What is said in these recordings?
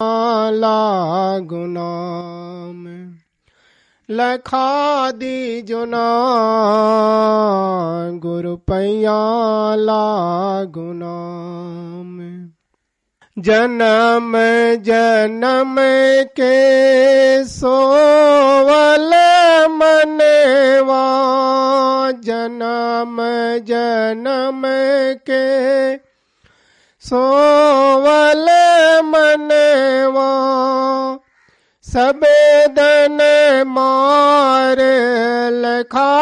माला गुनाम लखा दी जुना गुरु पैयाला गुनाम जन्म जन्म के सोवल मनेवा जन्म जन्म के सोवल मनवा सबेदन मार लखा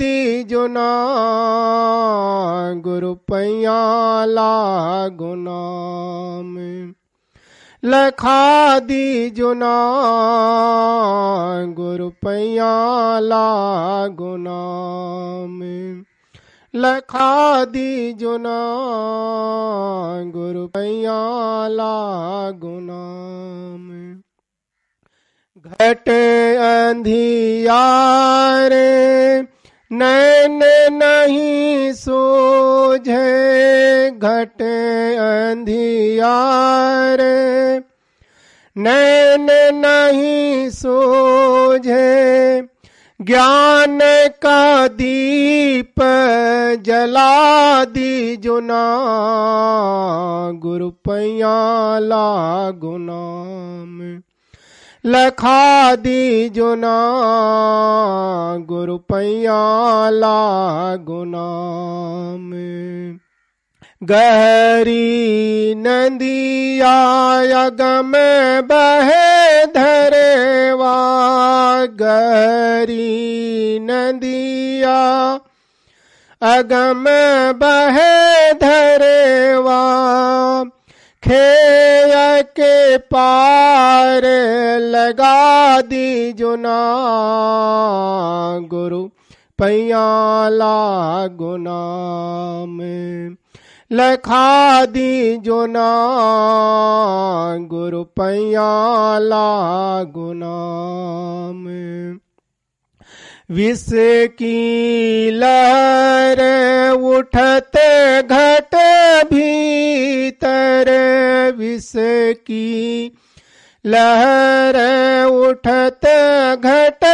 दी जुना गुरु पैयाला गुनाम लखा दी जुना गुरु पैयाला गुनाम लखा दी जुना गुरु ला गुनाम घट अंधियारे नैन नहीं सोझे घट अंधियारे नैन नहीं सोझे ज्ञान का दीप जला दी जुना गुरु पैयाला गुनाम लखा दी जुना गुरु पैयाला गुनाम गहरी नदिया यगम बहे धरे गरी नदिया अगम बहे धरेवा खेय के पार लगा दी जुना गुरु पैया गुना में लखा दी जो ना गुरु पैयाला गुनाम विष की लहर उठते घट भीतर विष की लहर उठत घट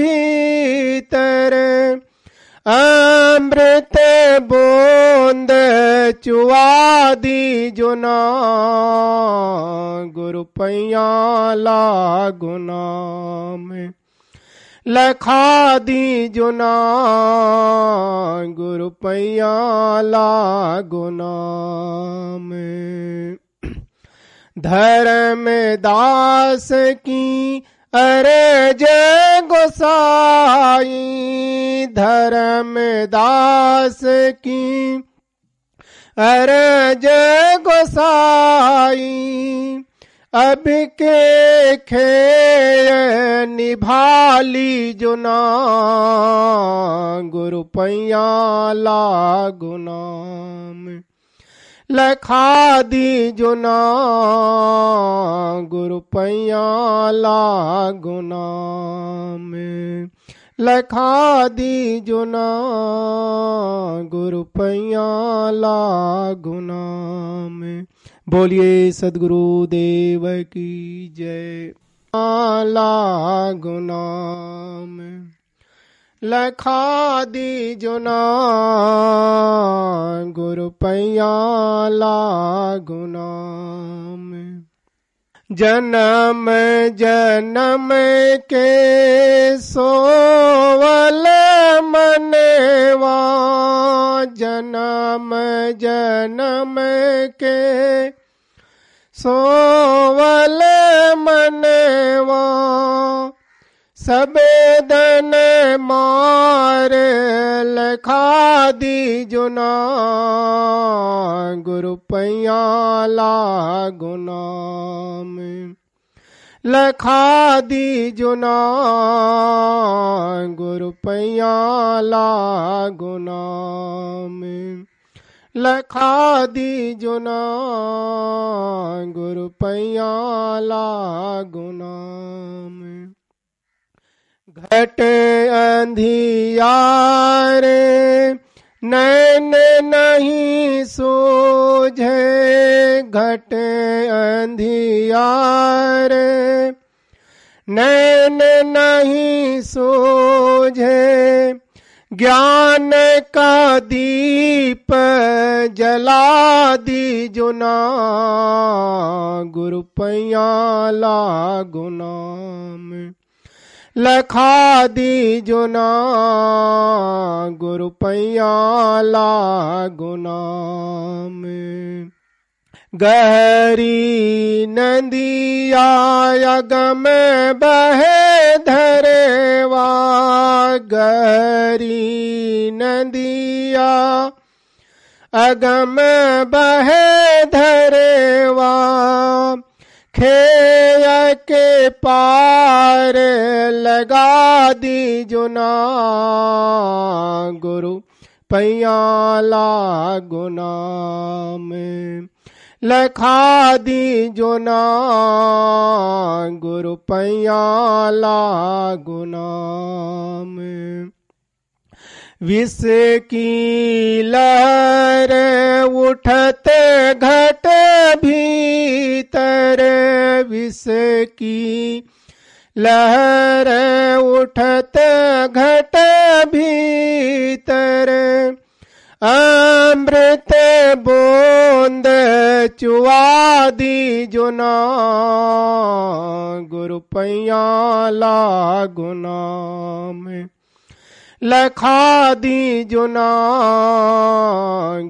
भीतर अमृत बूंद चुआ दी जुना गुरु ला गुना में लखा दी जुना गुरु ला गुना में धर्म दास की अरे जय गोसाई धर्म दास की अरे जय गोसाई अब के खे निभाली जुना गुरु पैया ला गुनाम लखा दी जुना गुरु पैया ला गुना में लखा दी जुना गुरु पैया ला गुना में बोलिए सदगुरु देव की जय आला गुना में लखा दी जुना गुरु पैया लागु नाम जन्म जन्म के सोवल मनेवा जन्म जन्म के सोवल मनेवा सबेदन मार लखा दी जुना गुरु पैया ला गुनाम लखा दी जुना गुरु पैया ला गुनाम लखा दी जुना गुरु पैया ला गुनाम घट अंधियार नैन नहीं सूझे घट अंधियार नैन नहीं सोझे ज्ञान का दीप जला दी जुना गुरु ला गुना लखा दी जुना गुरु पैया ला गुनाम गहरी नदिया अगम बहे धरेवा गहरी नदिया अगम बहे धरेवा खेय के पार लगा दी जुना गुरु पैयाला गुना में लखा दी जुना गुरु पैयाला गुना में विष की लहर उठत घट भीतर विष की लहर उठत घट भीतर अमृत बोंद चुआ दी जुना गुरु पैया ला गुना में लखा दी जुना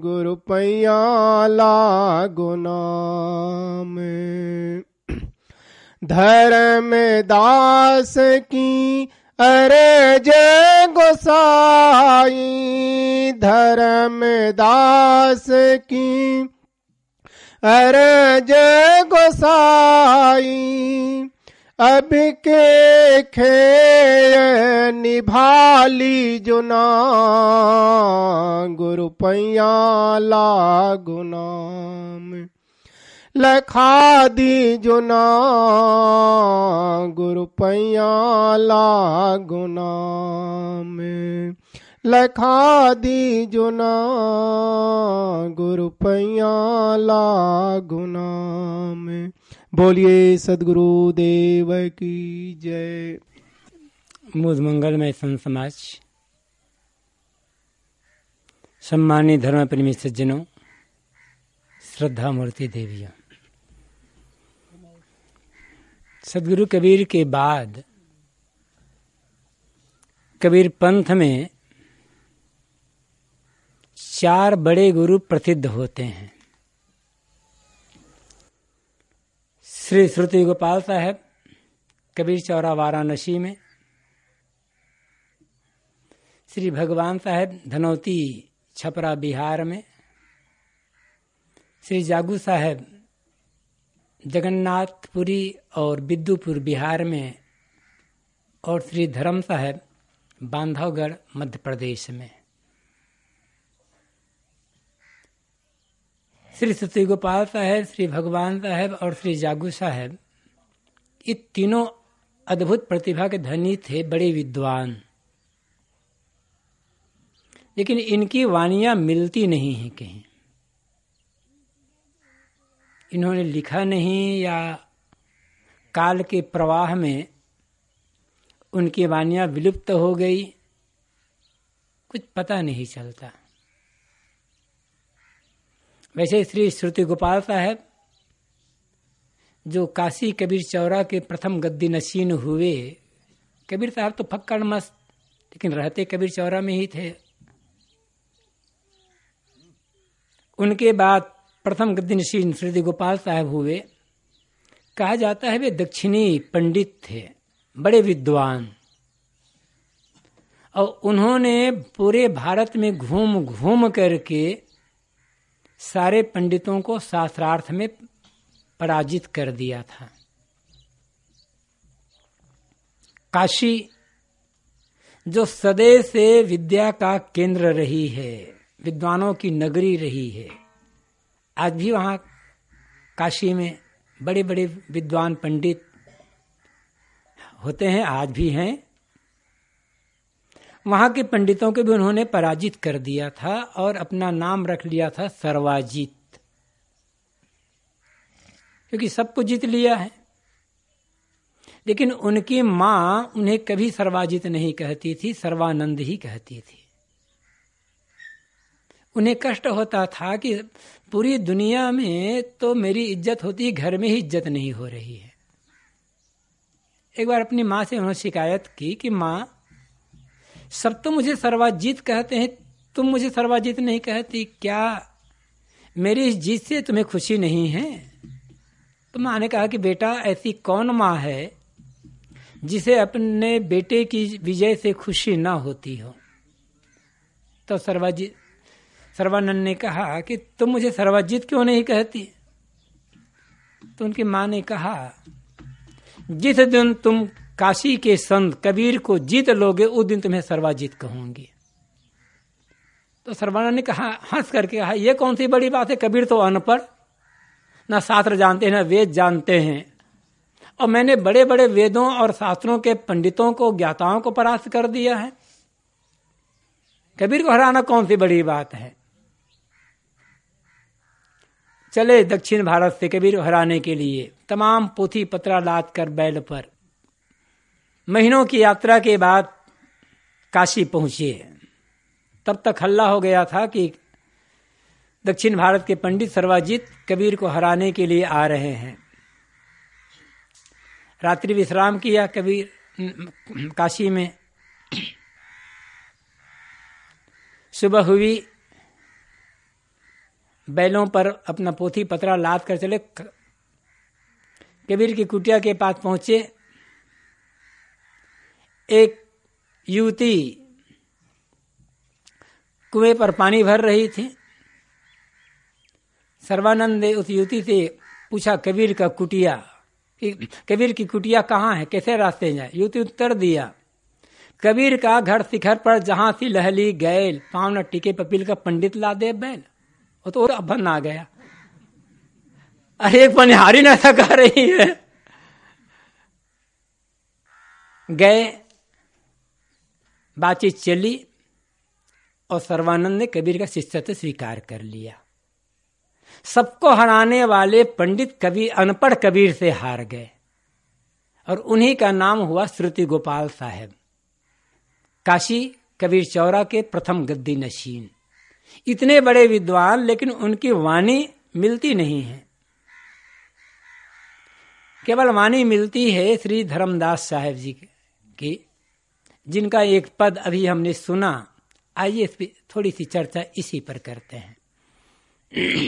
गुरु पैया ला गुनाम धर्म दास की अरे जय गोसाई धर्म दास की अरे जय गोसाई अब के खे निभाली जुना गुरु पैया गुनाम लखा दी जुना गुरु पैया गुनाम लखा दी जुना गुरु पैया गुनाम बोलिए सदगुरु देव की जय मंगल मंगलमय संत समाज सम्मानित धर्म प्रेमी सज्जनों श्रद्धा मूर्ति देवियों सदगुरु कबीर के बाद कबीर पंथ में चार बड़े गुरु प्रसिद्ध होते हैं श्री श्रुति गोपाल साहब कबीर चौरा वाराणसी में श्री भगवान साहेब धनौती छपरा बिहार में श्री जागू साहेब जगन्नाथपुरी और बिद्दूपुर बिहार में और श्री धर्म साहेब बांधवगढ़ मध्य प्रदेश में श्री सती गोपाल साहेब श्री भगवान साहेब और श्री जागू साहेब ये तीनों अद्भुत प्रतिभा के धनी थे बड़े विद्वान लेकिन इनकी वाणिया मिलती नहीं है कहीं इन्होंने लिखा नहीं या काल के प्रवाह में उनकी वाणिया विलुप्त हो गई कुछ पता नहीं चलता वैसे श्री श्रुति गोपाल साहब जो काशी कबीर चौरा के प्रथम गद्दी नशीन हुए कबीर साहब तो फक्कड़ मस्त लेकिन रहते कबीर चौरा में ही थे उनके बाद प्रथम गद्दी नशीन श्रुति गोपाल साहब हुए कहा जाता है वे दक्षिणी पंडित थे बड़े विद्वान और उन्होंने पूरे भारत में घूम घूम करके सारे पंडितों को शास्त्रार्थ में पराजित कर दिया था काशी जो सदैव से विद्या का केंद्र रही है विद्वानों की नगरी रही है आज भी वहां काशी में बड़े बड़े विद्वान पंडित होते हैं आज भी हैं वहां के पंडितों को भी उन्होंने पराजित कर दिया था और अपना नाम रख लिया था सर्वाजीत क्योंकि सबको जीत लिया है लेकिन उनकी मां उन्हें कभी सर्वाजित नहीं कहती थी सर्वानंद ही कहती थी उन्हें कष्ट होता था कि पूरी दुनिया में तो मेरी इज्जत होती घर में ही इज्जत नहीं हो रही है एक बार अपनी माँ से उन्होंने शिकायत की कि माँ सब तो मुझे सर्वाजीत कहते हैं तुम मुझे सर्वाजीत नहीं कहती क्या मेरी इस जीत से तुम्हें खुशी नहीं है तो माँ ने कहा कि बेटा ऐसी कौन माँ है जिसे अपने बेटे की विजय से खुशी ना होती हो तो सर्वाजीत सर्वानंद ने कहा कि तुम मुझे सर्वाजीत क्यों नहीं कहती तो उनकी माँ ने कहा जिस दिन तुम काशी के संत कबीर को जीत लोगे उस दिन तुम्हें सर्वाजीत कहूंगी तो सर्वानंद ने कहा हंस करके कहा यह कौन सी बड़ी बात है कबीर तो अनपढ़ ना शास्त्र जानते हैं ना वेद जानते हैं और मैंने बड़े बड़े वेदों और शास्त्रों के पंडितों को ज्ञाताओं को परास्त कर दिया है कबीर को हराना कौन सी बड़ी बात है चले दक्षिण भारत से कबीर को हराने के लिए तमाम पोथी पत्रा लाद कर बैल पर महीनों की यात्रा के बाद काशी पहुंचे तब तक हल्ला हो गया था कि दक्षिण भारत के पंडित सर्वाजीत कबीर को हराने के लिए आ रहे हैं रात्रि विश्राम किया कबीर काशी में सुबह हुई बैलों पर अपना पोथी पतरा लाद कर चले कबीर की कुटिया के पास पहुंचे एक युवती कुएं पर पानी भर रही थी सर्वानंद ने उस युवती से पूछा कबीर का कुटिया कबीर की कुटिया कहाँ है कैसे रास्ते जाए युवती उत्तर दिया कबीर का घर शिखर पर जहां सी लहली गैल पाँव न टिके पपील का पंडित ला दे बैल वो तो अभन आ गया अरे पनिहारी न ऐसा कह रही है गए बातचीत चली और सर्वानंद ने कबीर का शिष्यत्व स्वीकार कर लिया सबको हराने वाले पंडित कवि अनपढ़ कबीर से हार गए और उन्हीं का नाम हुआ श्रुति गोपाल साहेब काशी कबीर चौरा के प्रथम गद्दी नशीन इतने बड़े विद्वान लेकिन उनकी वाणी मिलती नहीं है केवल वाणी मिलती है श्री धर्मदास साहेब जी की जिनका एक पद अभी हमने सुना आइए इस थोड़ी सी चर्चा इसी पर करते हैं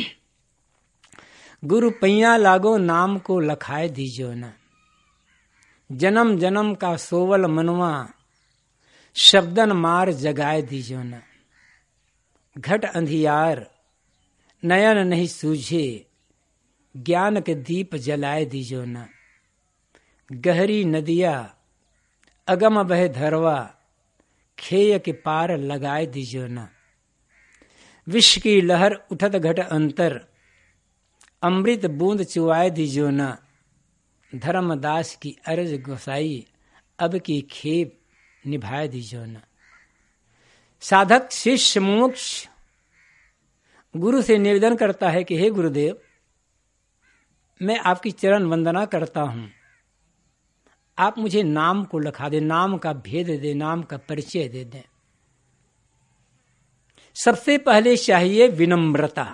गुरु पैया लागो नाम को लखाए दीजो न जन्म जन्म का सोवल मनवा शब्दन मार जगाए दीजो न घट अंधियार नयन नहीं सूझे ज्ञान के दीप जलाए दीजो न गहरी नदिया अगम बह धरवा खेय के पार लगाए दीजो न विश्व की लहर उठत घट अंतर अमृत बूंद चुवाए दीजो न धर्मदास की अर्ज गोसाई अब की खेप निभाए दीजो न साधक शिष्य मोक्ष गुरु से निवेदन करता है कि हे गुरुदेव मैं आपकी चरण वंदना करता हूं आप मुझे नाम को लिखा दे नाम का भेद दे नाम का परिचय दे दें सबसे पहले चाहिए विनम्रता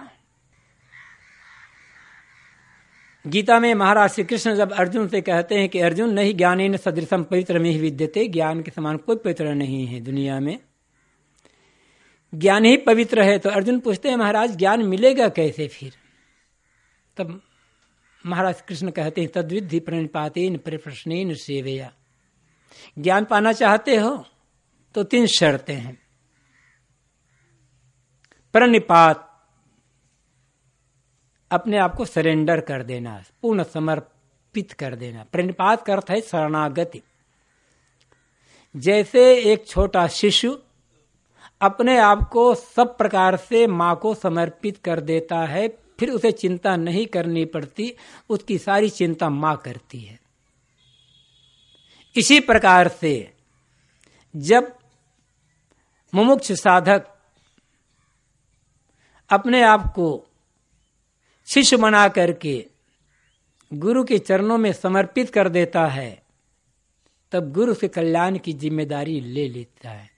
गीता में महाराज श्री कृष्ण जब अर्जुन से कहते हैं कि अर्जुन नहीं ज्ञान इन सदृशम पवित्र में ही विद्यते ज्ञान के समान कोई पवित्र नहीं है दुनिया में ज्ञान ही पवित्र है तो अर्जुन पूछते हैं महाराज ज्ञान मिलेगा कैसे फिर तब महाराज कृष्ण कहते हैं तद्विधि प्रणिपातेन प्रश्न सेवया ज्ञान पाना चाहते हो तो तीन शर्तें हैं प्रणिपात अपने आप को सरेंडर कर देना पूर्ण समर्पित कर देना प्रणिपात का अर्थ है शरणागति जैसे एक छोटा शिशु अपने आप को सब प्रकार से माँ को समर्पित कर देता है फिर उसे चिंता नहीं करनी पड़ती उसकी सारी चिंता मां करती है इसी प्रकार से जब मुमुक्ष साधक अपने आप को शिष्य बना करके गुरु के चरणों में समर्पित कर देता है तब गुरु से कल्याण की जिम्मेदारी ले लेता है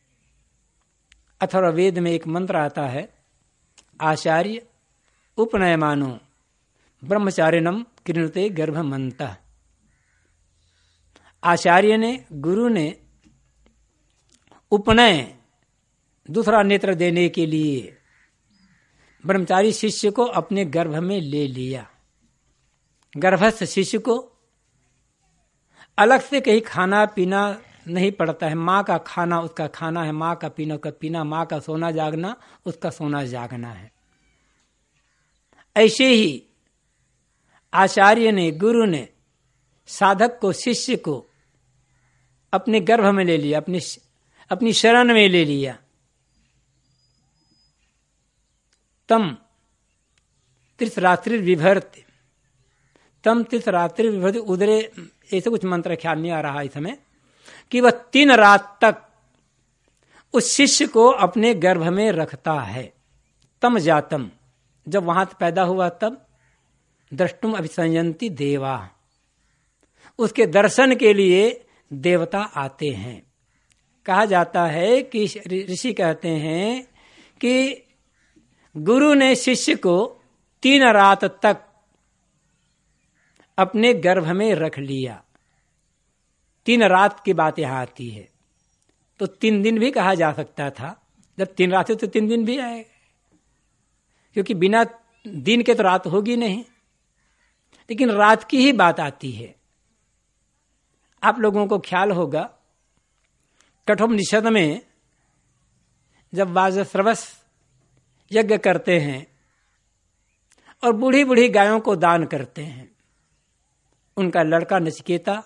अथर्ववेद में एक मंत्र आता है आचार्य उपनयमानो ब्रह्मचारिणम किरणते गर्भमंता आचार्य ने गुरु ने उपनय दूसरा नेत्र देने के लिए ब्रह्मचारी शिष्य को अपने गर्भ में ले लिया गर्भस्थ शिष्य को अलग से कहीं खाना पीना नहीं पड़ता है माँ का खाना उसका खाना है माँ का पीना का पीना माँ का सोना जागना उसका सोना जागना है ऐसे ही आचार्य ने गुरु ने साधक को शिष्य को अपने गर्भ में ले लिया अपनी अपनी शरण में ले लिया तम तीर्थरात्रि विभर्त तम तीर्थरात्रि विभर्त उदरे ऐसे कुछ मंत्र ख्याल नहीं आ रहा इस समय कि वह तीन रात तक उस शिष्य को अपने गर्भ में रखता है तम जातम जब वहां पैदा हुआ तब दृष्टुम अभिसंयंती देवा उसके दर्शन के लिए देवता आते हैं कहा जाता है कि ऋषि कहते हैं कि गुरु ने शिष्य को तीन रात तक अपने गर्भ में रख लिया तीन रात की बात यहां आती है तो तीन दिन भी कहा जा सकता था जब तीन रात है तो तीन दिन भी आएगा क्योंकि बिना दिन के तो रात होगी नहीं लेकिन रात की ही बात आती है आप लोगों को ख्याल होगा निषद में जब वाजस्रवस यज्ञ करते हैं और बूढ़ी बूढ़ी गायों को दान करते हैं उनका लड़का नचिकेता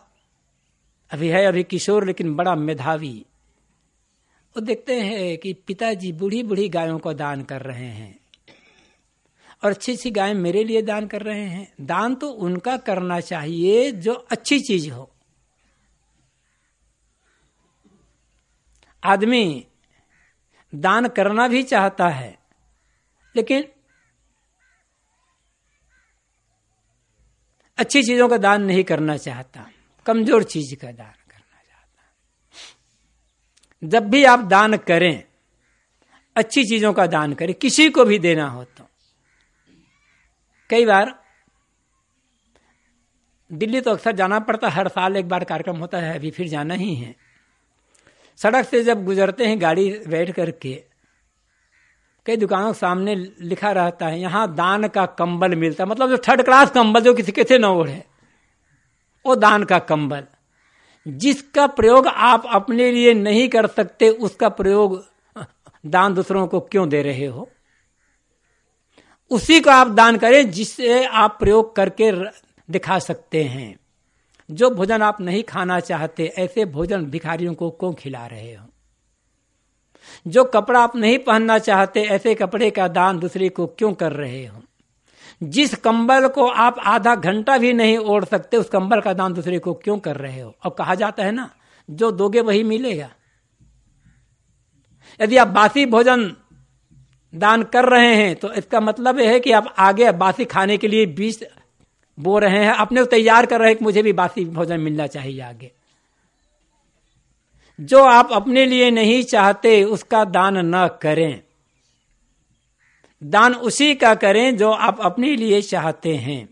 अभी है अभी किशोर लेकिन बड़ा मेधावी वो देखते हैं कि पिताजी बूढ़ी बूढ़ी गायों को दान कर रहे हैं और अच्छी अच्छी गाय मेरे लिए दान कर रहे हैं दान तो उनका करना चाहिए जो अच्छी चीज हो आदमी दान करना भी चाहता है लेकिन अच्छी चीजों का दान नहीं करना चाहता कमजोर चीज का दान करना चाहता जब भी आप दान करें अच्छी चीजों का दान करें किसी को भी देना होता कई बार दिल्ली तो अक्सर जाना पड़ता हर साल एक बार कार्यक्रम होता है अभी फिर जाना ही है सड़क से जब गुजरते हैं गाड़ी बैठ करके कई दुकानों के सामने लिखा रहता है यहां दान का कंबल मिलता मतलब जो थर्ड क्लास कंबल जो किसी कैसे न ओढ़े वो दान का कंबल जिसका प्रयोग आप अपने लिए नहीं कर सकते उसका प्रयोग दान दूसरों को क्यों दे रहे हो उसी को आप दान करें जिसे आप प्रयोग करके दिखा सकते हैं जो भोजन आप नहीं खाना चाहते ऐसे भोजन भिखारियों को क्यों खिला रहे हो जो कपड़ा आप नहीं पहनना चाहते ऐसे कपड़े का दान दूसरे को क्यों कर रहे हो जिस कंबल को आप आधा घंटा भी नहीं ओढ़ सकते उस कंबल का दान दूसरे को क्यों कर रहे हो और कहा जाता है ना जो दोगे वही मिलेगा यदि आप बासी भोजन दान कर रहे हैं तो इसका मतलब है कि आप आगे बासी खाने के लिए बीज बो रहे हैं अपने को तो तैयार कर रहे हैं कि मुझे भी बासी भोजन मिलना चाहिए आगे जो आप अपने लिए नहीं चाहते उसका दान न करें दान उसी का करें जो आप अपने लिए चाहते हैं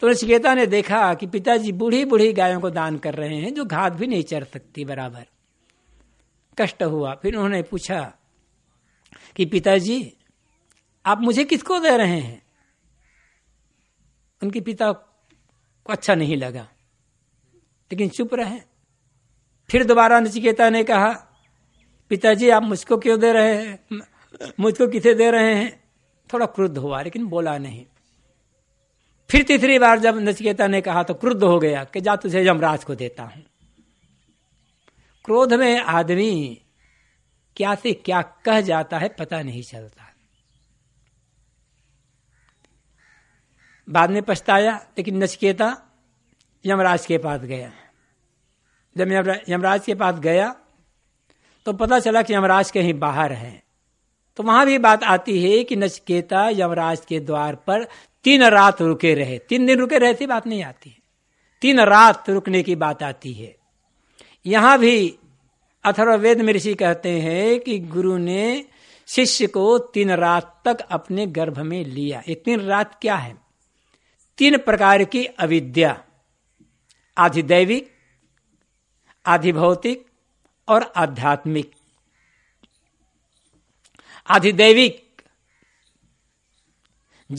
तो ऋषिकेता ने देखा कि पिताजी बूढ़ी बूढ़ी गायों को दान कर रहे हैं जो घात भी नहीं चढ़ सकती बराबर कष्ट हुआ फिर उन्होंने पूछा कि पिताजी आप मुझे किसको दे रहे हैं उनके पिता को अच्छा नहीं लगा लेकिन चुप रहे फिर दोबारा नचिकेता ने कहा पिताजी आप मुझको क्यों दे रहे हैं मुझको किसे दे रहे हैं थोड़ा क्रुद्ध हुआ लेकिन बोला नहीं फिर तीसरी बार जब नचिकेता ने कहा तो क्रुद्ध हो गया कि जा तुझे यमराज को देता हूं क्रोध में आदमी क्या से क्या कह जाता है पता नहीं चलता बाद में पछताया लेकिन नचकेता यमराज के पास गया जब यमराज के पास गया तो पता चला कि यमराज कहीं बाहर है तो वहां भी बात आती है कि नचकेता यमराज के द्वार पर तीन रात रुके रहे तीन दिन रुके रहे थे बात नहीं आती तीन रात रुकने की बात आती है यहां भी अथर्ववेद में ऋषि कहते हैं कि गुरु ने शिष्य को तीन रात तक अपने गर्भ में लिया ये तीन रात क्या है तीन प्रकार की अविद्या आधिदैविक आधिभौतिक और आध्यात्मिक आधिदैविक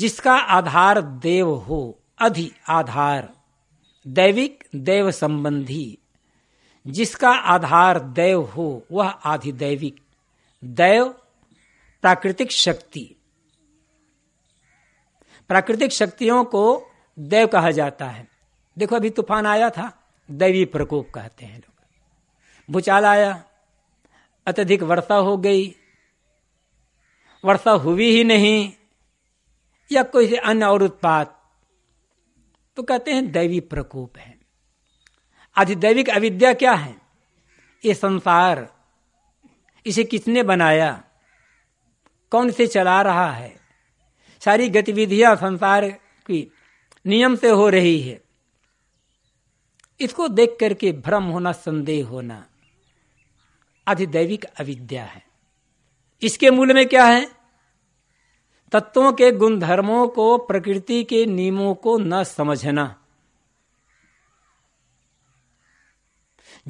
जिसका आधार देव हो अधि आधार दैविक देव संबंधी जिसका आधार दैव हो वह आधिदैविक दैव प्राकृतिक शक्ति प्राकृतिक शक्तियों को दैव कहा जाता है देखो अभी तूफान आया था दैवी प्रकोप कहते हैं लोग भूचाल आया अत्यधिक वर्षा हो गई वर्षा हुई ही नहीं या कोई अन्य और उत्पाद तो कहते हैं दैवी प्रकोप है अधिदैविक अविद्या क्या है ये संसार इसे किसने बनाया कौन से चला रहा है सारी गतिविधियां संसार की नियम से हो रही है इसको देख करके भ्रम होना संदेह होना अधिदैविक अविद्या है इसके मूल में क्या है तत्वों के गुणधर्मों को प्रकृति के नियमों को न समझना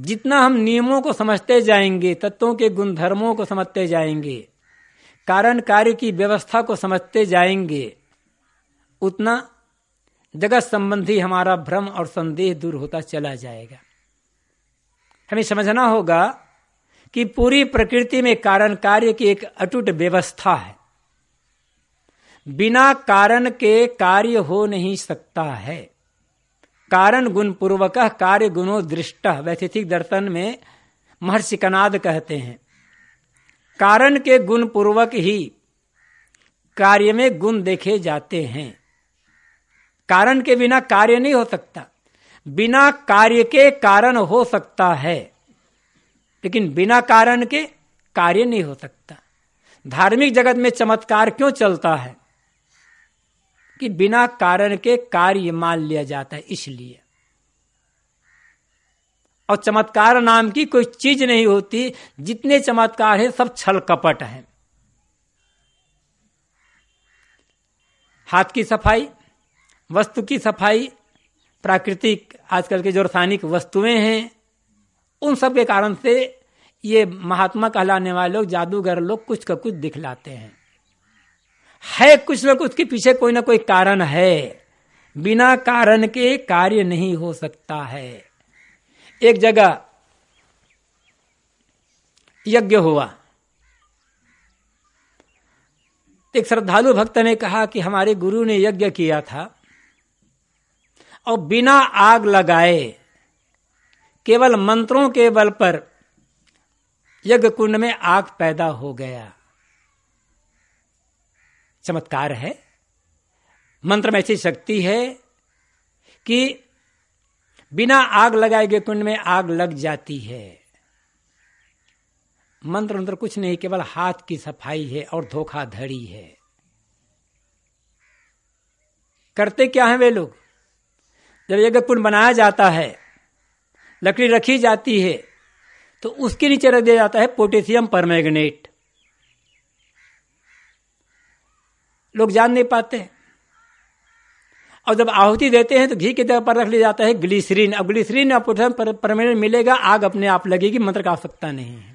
जितना हम नियमों को समझते जाएंगे तत्वों के गुणधर्मों को समझते जाएंगे कारण कार्य की व्यवस्था को समझते जाएंगे उतना जगत संबंधी हमारा भ्रम और संदेह दूर होता चला जाएगा हमें समझना होगा कि पूरी प्रकृति में कारण कार्य की एक अटूट व्यवस्था है बिना कारण के कार्य हो नहीं सकता है कारण गुण पूर्वक कार्य गुणो दृष्ट वैथितिक दर्शन में महर्षि कनाद कहते हैं कारण के गुण पूर्वक ही कार्य में गुण देखे जाते हैं कारण के बिना कार्य नहीं हो सकता बिना कार्य के कारण हो सकता है लेकिन बिना कारण के कार्य नहीं हो सकता धार्मिक जगत में चमत्कार क्यों चलता है कि बिना कारण के कार्य मान लिया जाता है इसलिए और चमत्कार नाम की कोई चीज नहीं होती जितने चमत्कार है सब छल कपट है हाथ की सफाई वस्तु की सफाई प्राकृतिक आजकल के जो रासायनिक वस्तुएं हैं उन सब के कारण से ये महात्मा कहलाने वाले लोग जादूगर लोग कुछ का कुछ दिखलाते हैं है कुछ ना कुछ उसके पीछे कोई ना कोई कारण है बिना कारण के कार्य नहीं हो सकता है एक जगह यज्ञ हुआ एक श्रद्धालु भक्त ने कहा कि हमारे गुरु ने यज्ञ किया था और बिना आग लगाए केवल मंत्रों के बल पर यज्ञ कुंड में आग पैदा हो गया चमत्कार है मंत्र में ऐसी शक्ति है कि बिना आग लगाए गए कुंड में आग लग जाती है मंत्र मंत्र कुछ नहीं केवल हाथ की सफाई है और धोखाधड़ी है करते क्या है वे लोग जब यज्ञ कुंड बनाया जाता है लकड़ी रखी जाती है तो उसके नीचे रख दिया जाता है पोटेशियम परमैग्नेट लोग जान नहीं पाते और जब आहुति देते हैं तो घी के तरह पर रख लिया जाता है ग्लिसरीन अब ग्लिसरीन और परमानेंट मिलेगा आग अपने आप लगेगी मंत्र का आवश्यकता नहीं है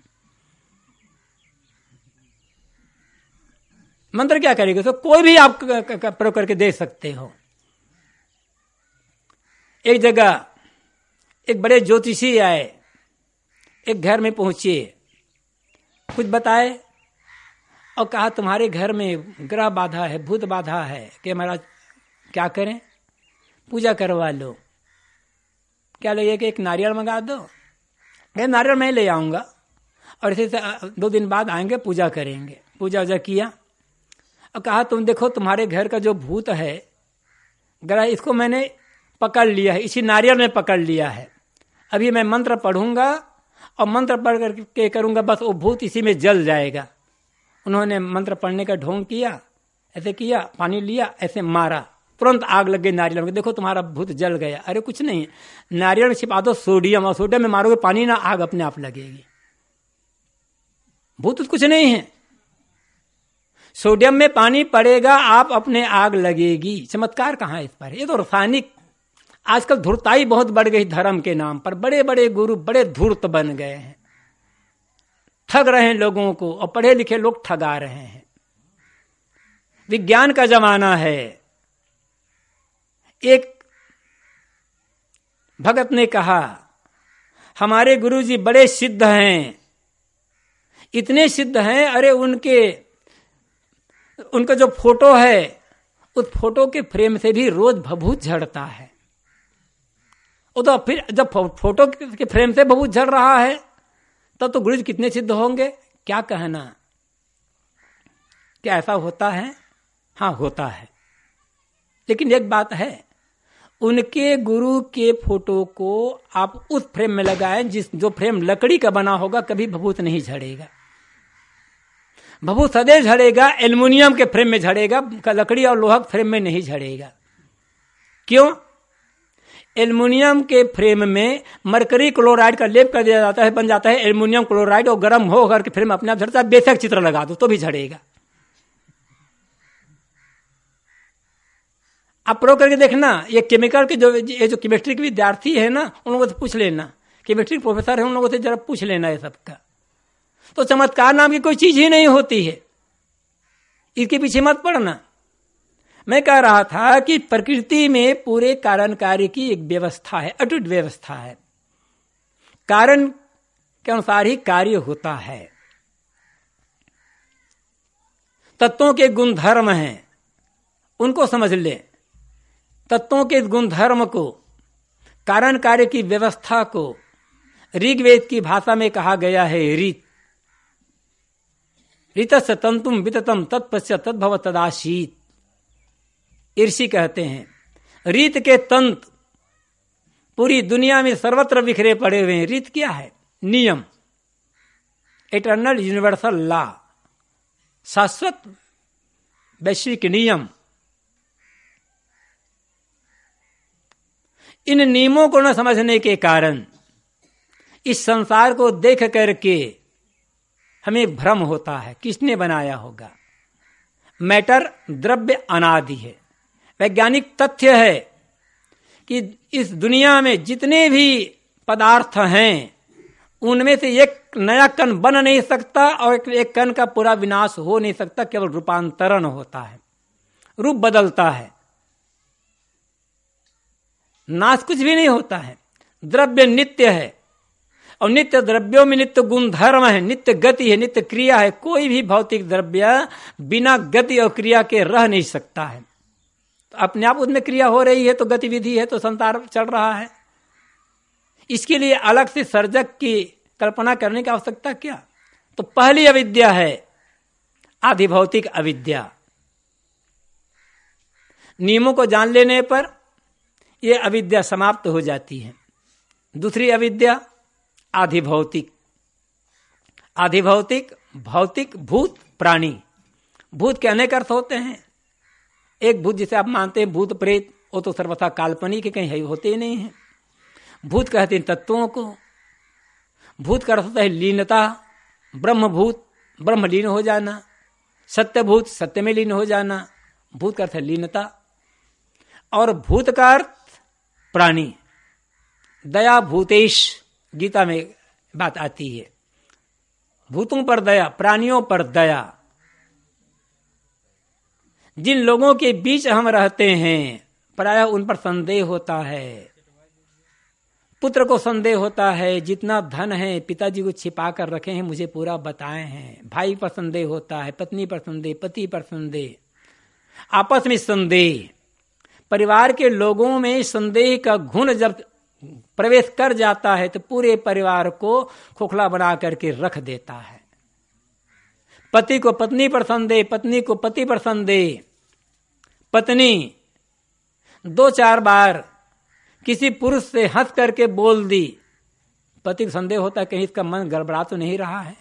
मंत्र क्या करेगा तो कोई भी आप प्रयोग करके देख सकते हो एक जगह एक बड़े ज्योतिषी आए एक घर में पहुंचे कुछ बताए और कहा तुम्हारे घर में ग्रह बाधा है भूत बाधा है कि महाराज क्या करें पूजा करवा लो क्या लगे कि एक नारियल मंगा दो ये नारियल मैं ले आऊँगा और इसे दो दिन बाद आएंगे पूजा करेंगे पूजा उजा किया और कहा तुम देखो तुम्हारे घर का जो भूत है ग्रह इसको मैंने पकड़ लिया है इसी नारियल में पकड़ लिया है अभी मैं मंत्र पढ़ूंगा और मंत्र पढ़ करके करूंगा बस वो भूत इसी में जल जाएगा उन्होंने मंत्र पढ़ने का ढोंग किया ऐसे किया पानी लिया ऐसे मारा तुरंत आग लग गई नारियल में देखो तुम्हारा भूत जल गया अरे कुछ नहीं नारियल में छिपा दो सोडियम और सोडियम में मारोगे पानी ना आग अपने आप लगेगी भूत कुछ नहीं है सोडियम में पानी पड़ेगा आप अपने आग लगेगी चमत्कार कहा इस पर ये तो रासायनिक आजकल धुरताई बहुत बढ़ गई धर्म के नाम पर बड़े बड़े गुरु बड़े धूर्त बन गए हैं ठग रहे हैं लोगों को और पढ़े लिखे लोग ठगा रहे हैं विज्ञान का जमाना है एक भगत ने कहा हमारे गुरु जी बड़े सिद्ध हैं इतने सिद्ध हैं अरे उनके उनका जो फोटो है उस फोटो के फ्रेम से भी रोज भभूत झड़ता है तो फिर जब फोटो के फ्रेम से भभूत झड़ रहा है तब तो गुरु जी कितने सिद्ध होंगे क्या कहना क्या ऐसा होता है हाँ होता है लेकिन एक बात है उनके गुरु के फोटो को आप उस फ्रेम में लगाएं जिस जो फ्रेम लकड़ी का बना होगा कभी भभूत नहीं झड़ेगा भभूत सदैव झड़ेगा एल्युमिनियम के फ्रेम में झड़ेगा लकड़ी और लोहा फ्रेम में नहीं झड़ेगा क्यों एल्युमिनियम के फ्रेम में मरकरी क्लोराइड का लेप कर दिया जाता है बन जाता है एल्युमिनियम क्लोराइड और गर्म हो करके फ्रेम अपने आप झड़ता है बेशक चित्र लगा दो तो भी झड़ेगा आप प्रो करके देखना ये केमिकल के जो ये जो केमिस्ट्री के विद्यार्थी है ना उन लोगों से पूछ लेना केमिस्ट्री प्रोफेसर है उन लोगों से जरा पूछ लेना है सबका तो चमत्कार नाम की कोई चीज ही नहीं होती है इसके पीछे मत पड़ना मैं कह रहा था कि प्रकृति में पूरे कारण कार्य की एक व्यवस्था है अटूट व्यवस्था है कारण के अनुसार ही कार्य होता है तत्वों के गुणधर्म हैं उनको समझ ले तत्वों के गुणधर्म को कारण कार्य की व्यवस्था को ऋग्वेद की भाषा में कहा गया है ऋत ऋतस्य तंतुम विततम तत्पश्य तद्भव तदाशीत ईर्षि कहते हैं रीत के तंत्र पूरी दुनिया में सर्वत्र बिखरे पड़े हुए हैं रीत क्या है नियम इटर्नल यूनिवर्सल लॉ शाश्वत वैश्विक नियम इन नियमों को न समझने के कारण इस संसार को देख करके हमें भ्रम होता है किसने बनाया होगा मैटर द्रव्य अनादि है वैज्ञानिक तथ्य है कि इस दुनिया में जितने भी पदार्थ हैं उनमें से एक नया कण बन नहीं सकता और एक, एक कण का पूरा विनाश हो नहीं सकता केवल रूपांतरण होता है रूप बदलता है नाश कुछ भी नहीं होता है द्रव्य नित्य है और नित्य द्रव्यों में नित्य गुण धर्म है नित्य गति है नित्य क्रिया है कोई भी भौतिक द्रव्य बिना गति और क्रिया के रह नहीं सकता है तो अपने आप उसमें क्रिया हो रही है तो गतिविधि है तो संसार चल रहा है इसके लिए अलग से सर्जक की कल्पना करने की आवश्यकता क्या तो पहली अविद्या है आधिभौतिक अविद्या नियमों को जान लेने पर यह अविद्या समाप्त हो जाती है दूसरी अविद्या आधिभौतिक आधिभौतिक भौतिक भूत प्राणी भूत के अनेक अर्थ होते हैं एक भूत जिसे आप मानते हैं भूत प्रेत वो तो सर्वथा काल्पनिक है कहीं है होते ही नहीं है भूत कहते हैं तत्वों को भूत का अर्थ होता है लीनता ब्रह्म भूत ब्रह्म लीन हो जाना सत्य भूत सत्य में लीन हो जाना भूत का अर्थ है लीनता और भूत का अर्थ प्राणी दया भूतेश गीता में बात आती है भूतों पर दया प्राणियों पर दया जिन लोगों के बीच हम रहते हैं प्राय उन पर संदेह होता है पुत्र को संदेह होता है जितना धन है पिताजी को छिपा कर रखे हैं मुझे पूरा बताए हैं भाई पर संदेह होता है पत्नी पर संदेह पति पर संदेह आपस में संदेह परिवार के लोगों में संदेह का घुन जब प्रवेश कर जाता है तो पूरे परिवार को खोखला बना करके रख देता है पति को पत्नी पर संदेह पत्नी को पति पर संदेह पत्नी दो चार बार किसी पुरुष से हंस करके बोल दी पति को संदेह होता है कहीं इसका मन गड़बड़ा तो नहीं रहा है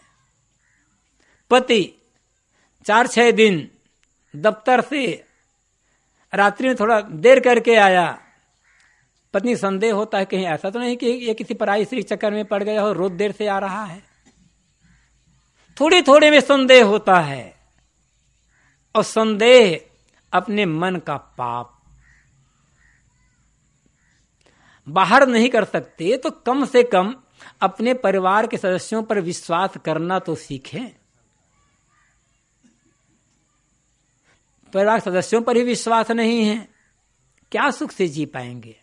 पति चार छह दिन दफ्तर से रात्रि में थोड़ा देर करके आया पत्नी संदेह होता है कहीं ऐसा तो नहीं कि ये किसी पराई स्त्री चक्कर में पड़ गया हो रोज देर से आ रहा है थोड़ी थोड़े में संदेह होता है और संदेह अपने मन का पाप बाहर नहीं कर सकते तो कम से कम अपने परिवार के सदस्यों पर विश्वास करना तो सीखें परिवार सदस्यों पर ही विश्वास नहीं है क्या सुख से जी पाएंगे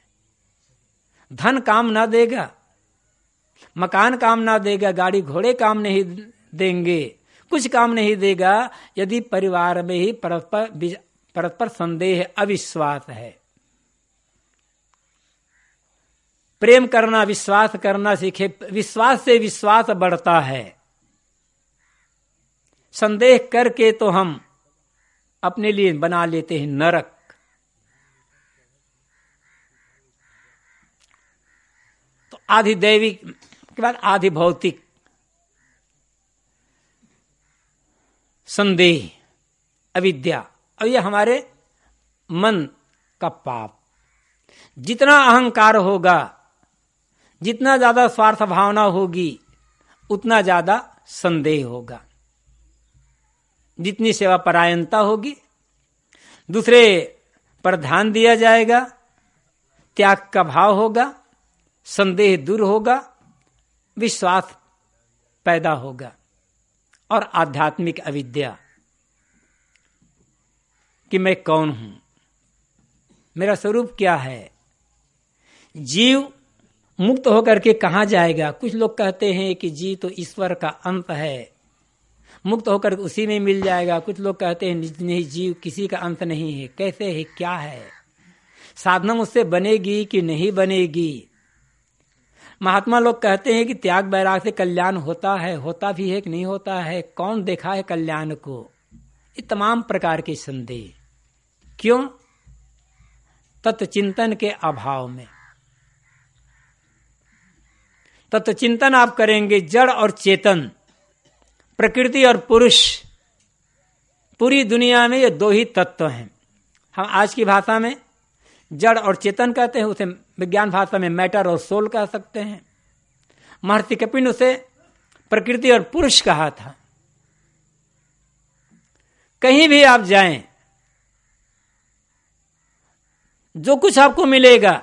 धन काम ना देगा मकान काम ना देगा गाड़ी घोड़े काम नहीं देंगे कुछ काम नहीं देगा यदि परिवार में ही परस्पर परस्पर संदेह अविश्वास है प्रेम करना विश्वास करना सीखे विश्वास से विश्वास बढ़ता है संदेह करके तो हम अपने लिए बना लेते हैं नरक तो आधि दैविक के बाद आधि भौतिक संदेह अविद्या और ये हमारे मन का पाप जितना अहंकार होगा जितना ज्यादा स्वार्थ भावना होगी उतना ज्यादा संदेह होगा जितनी सेवा परायणता होगी दूसरे पर ध्यान दिया जाएगा त्याग का भाव होगा संदेह दूर होगा विश्वास पैदा होगा और आध्यात्मिक अविद्या कि मैं कौन हूं मेरा स्वरूप क्या है जीव मुक्त होकर के कहा जाएगा कुछ लोग कहते हैं कि जीव तो ईश्वर का अंत है मुक्त होकर उसी में मिल जाएगा कुछ लोग कहते हैं नहीं जीव किसी का अंत नहीं है कैसे है क्या है साधना उससे बनेगी कि नहीं बनेगी महात्मा लोग कहते हैं कि त्याग बैराग से कल्याण होता है होता भी है कि नहीं होता है कौन देखा है कल्याण को ये तमाम प्रकार के संदेह क्यों तत्चिंतन के अभाव में तत्चिंतन आप करेंगे जड़ और चेतन प्रकृति और पुरुष पूरी दुनिया में ये दो ही तत्व हैं हम आज की भाषा में जड़ और चेतन कहते हैं उसे विज्ञान भाषा में मैटर और सोल कह सकते हैं महर्षि कपिन उसे प्रकृति और पुरुष कहा था कहीं भी आप जाएं जो कुछ आपको मिलेगा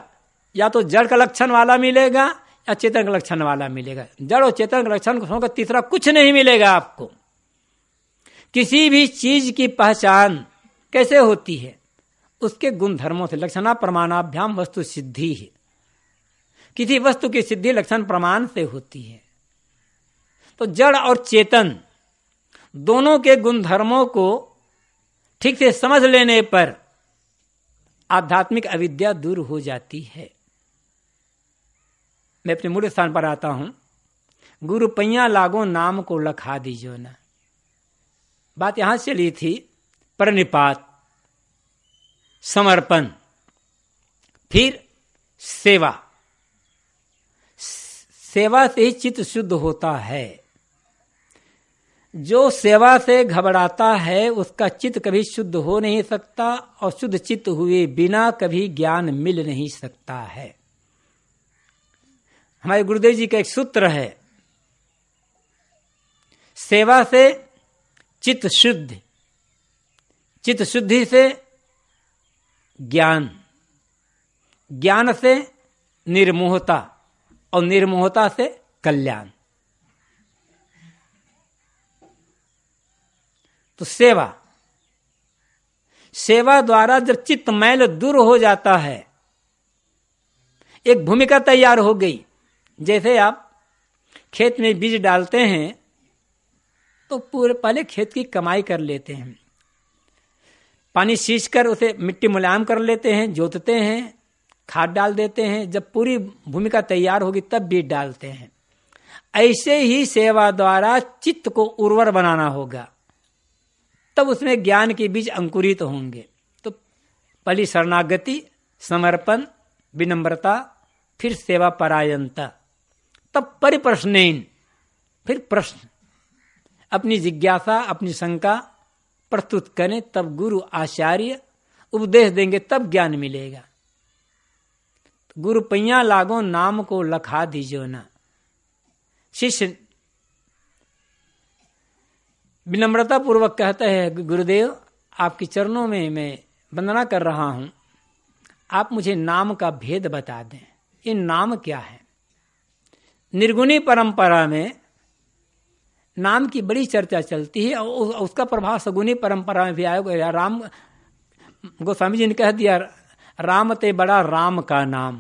या तो जड़ का लक्षण वाला मिलेगा या चेतन का लक्षण वाला मिलेगा जड़ और चेतन का लक्षण तीसरा कुछ नहीं मिलेगा आपको किसी भी चीज की पहचान कैसे होती है उसके गुण धर्मों से लक्षणा प्रमाणाभ्याम वस्तु सिद्धि है किसी वस्तु की सिद्धि लक्षण प्रमाण से होती है तो जड़ और चेतन दोनों के गुणधर्मों को ठीक से समझ लेने पर आध्यात्मिक अविद्या दूर हो जाती है मैं अपने मूल स्थान पर आता हूं गुरु पैया लागो नाम को लखा दीजो न बात यहां से ली थी प्रणिपात समर्पण फिर सेवा सेवा से ही चित्त शुद्ध होता है जो सेवा से घबराता है उसका चित्त कभी शुद्ध हो नहीं सकता और शुद्ध चित्त हुए बिना कभी ज्ञान मिल नहीं सकता है हमारे गुरुदेव जी का एक सूत्र है सेवा से चित्त शुद्ध चित्त शुद्धि से ज्ञान ज्ञान से निर्मोहता और निर्मोहता से कल्याण तो सेवा सेवा द्वारा जब चित्त मैल दूर हो जाता है एक भूमिका तैयार हो गई जैसे आप खेत में बीज डालते हैं तो पूरे पहले खेत की कमाई कर लेते हैं पानी सींच कर उसे मिट्टी मुलायम कर लेते हैं जोतते हैं खाद डाल देते हैं जब पूरी भूमिका तैयार होगी तब बीज डालते हैं ऐसे ही सेवा द्वारा चित्त को उर्वर बनाना होगा तब उसमें ज्ञान के बीज अंकुरित तो होंगे तो पहली शरणागति समर्पण विनम्रता फिर सेवा परायणता तब परिप्रश्न फिर प्रश्न अपनी जिज्ञासा अपनी शंका प्रस्तुत करें तब गुरु आचार्य उपदेश देंगे तब ज्ञान मिलेगा गुरु पैया लागो नाम को लखा दीजो ना शिष्य विनम्रता पूर्वक कहते हैं गुरुदेव आपके चरणों में मैं वंदना कर रहा हूं आप मुझे नाम का भेद बता दें ये नाम क्या है निर्गुणी परंपरा में नाम की बड़ी चर्चा चलती है और उसका प्रभाव सगुनी परंपरा में भी आया राम गोस्वामी जी ने कह दिया राम ते बड़ा राम का नाम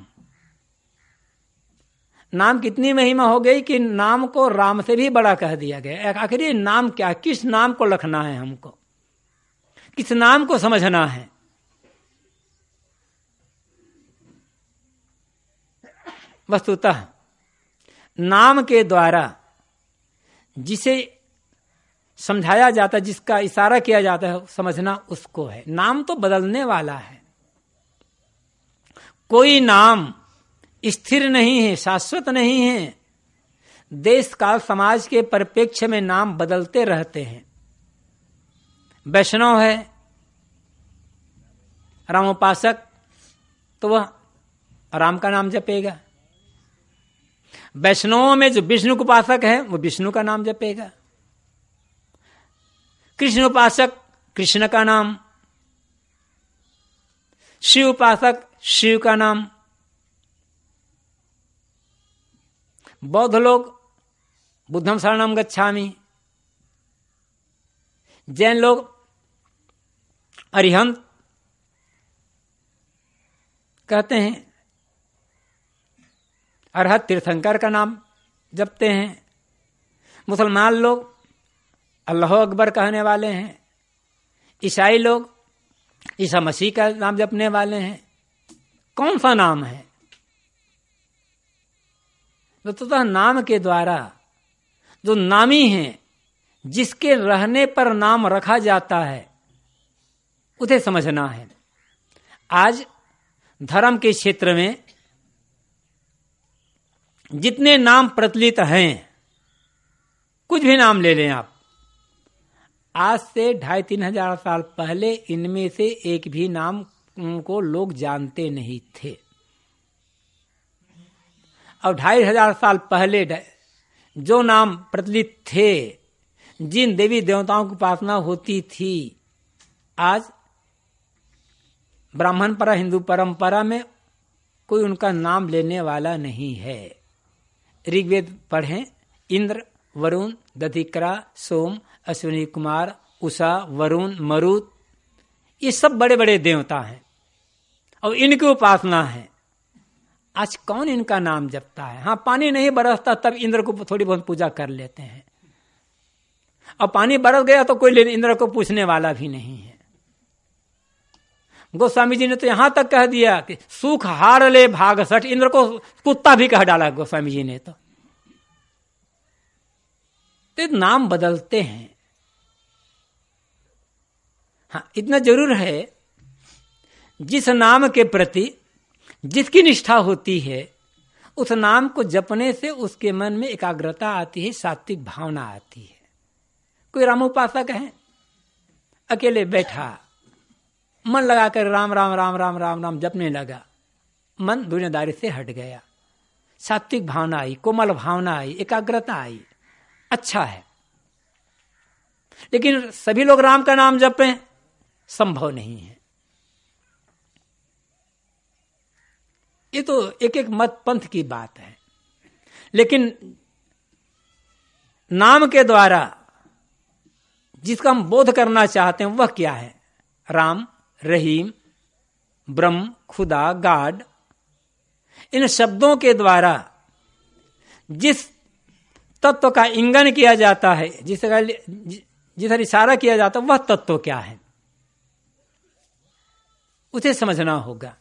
नाम कितनी महिमा हो गई कि नाम को राम से भी बड़ा कह दिया गया आखिर ये नाम क्या किस नाम को लखना है हमको किस नाम को समझना है वस्तुतः नाम के द्वारा जिसे समझाया जाता है जिसका इशारा किया जाता है समझना उसको है नाम तो बदलने वाला है कोई नाम स्थिर नहीं है शाश्वत नहीं है देश काल समाज के परिप्रेक्ष्य में नाम बदलते रहते हैं वैष्णव है राम उपासक तो वह राम का नाम जपेगा वैष्णवों में जो विष्णु उपासक है वो विष्णु का नाम जपेगा कृष्ण उपासक कृष्ण का नाम शिव उपासक शिव का नाम बौद्ध लोग बुद्धम शरणम गच्छामी जैन लोग अरिहंत कहते हैं अरहत तीर्थंकर का नाम जपते हैं मुसलमान लोग अल्लाह अकबर कहने वाले हैं ईसाई लोग ईसा मसीह का नाम जपने वाले हैं कौन सा नाम है तो तथा नाम के द्वारा जो नामी है जिसके रहने पर नाम रखा जाता है उसे समझना है आज धर्म के क्षेत्र में जितने नाम प्रचलित हैं कुछ भी नाम ले लें आप आज से ढाई तीन हजार साल पहले इनमें से एक भी नाम को लोग जानते नहीं थे और ढाई हजार साल पहले जो नाम प्रचलित थे जिन देवी देवताओं की उपासना होती थी आज ब्राह्मण पर हिंदू परंपरा में कोई उनका नाम लेने वाला नहीं है ऋग्वेद पढ़ें इंद्र वरुण दधिकरा सोम अश्विनी कुमार उषा वरुण मरुत ये सब बड़े बड़े देवता हैं और इनकी उपासना है आज कौन इनका नाम जपता है हाँ पानी नहीं बरसता तब इंद्र को थोड़ी बहुत पूजा कर लेते हैं और पानी बरस गया तो कोई इंद्र को पूछने वाला भी नहीं है गोस्वामी जी ने तो यहां तक कह दिया कि सुख हार ले भाग सठ इंद्र को कुत्ता भी कह डाला गोस्वामी जी ने तो, तो नाम बदलते हैं हाँ इतना जरूर है जिस नाम के प्रति जिसकी निष्ठा होती है उस नाम को जपने से उसके मन में एकाग्रता आती है सात्विक भावना आती है कोई राम उपासक है अकेले बैठा मन लगाकर राम राम राम राम राम राम जपने लगा मन दुनियादारी से हट गया सात्विक भावना आई कोमल भावना आई एकाग्रता आई अच्छा है लेकिन सभी लोग राम का नाम जपें संभव नहीं है ये तो एक एक मत पंथ की बात है लेकिन नाम के द्वारा जिसका हम बोध करना चाहते हैं वह क्या है राम रहीम ब्रह्म खुदा गाड इन शब्दों के द्वारा जिस तत्व का इंगन किया जाता है जिसका जिस इशारा किया जाता है वह तत्व क्या है उसे समझना होगा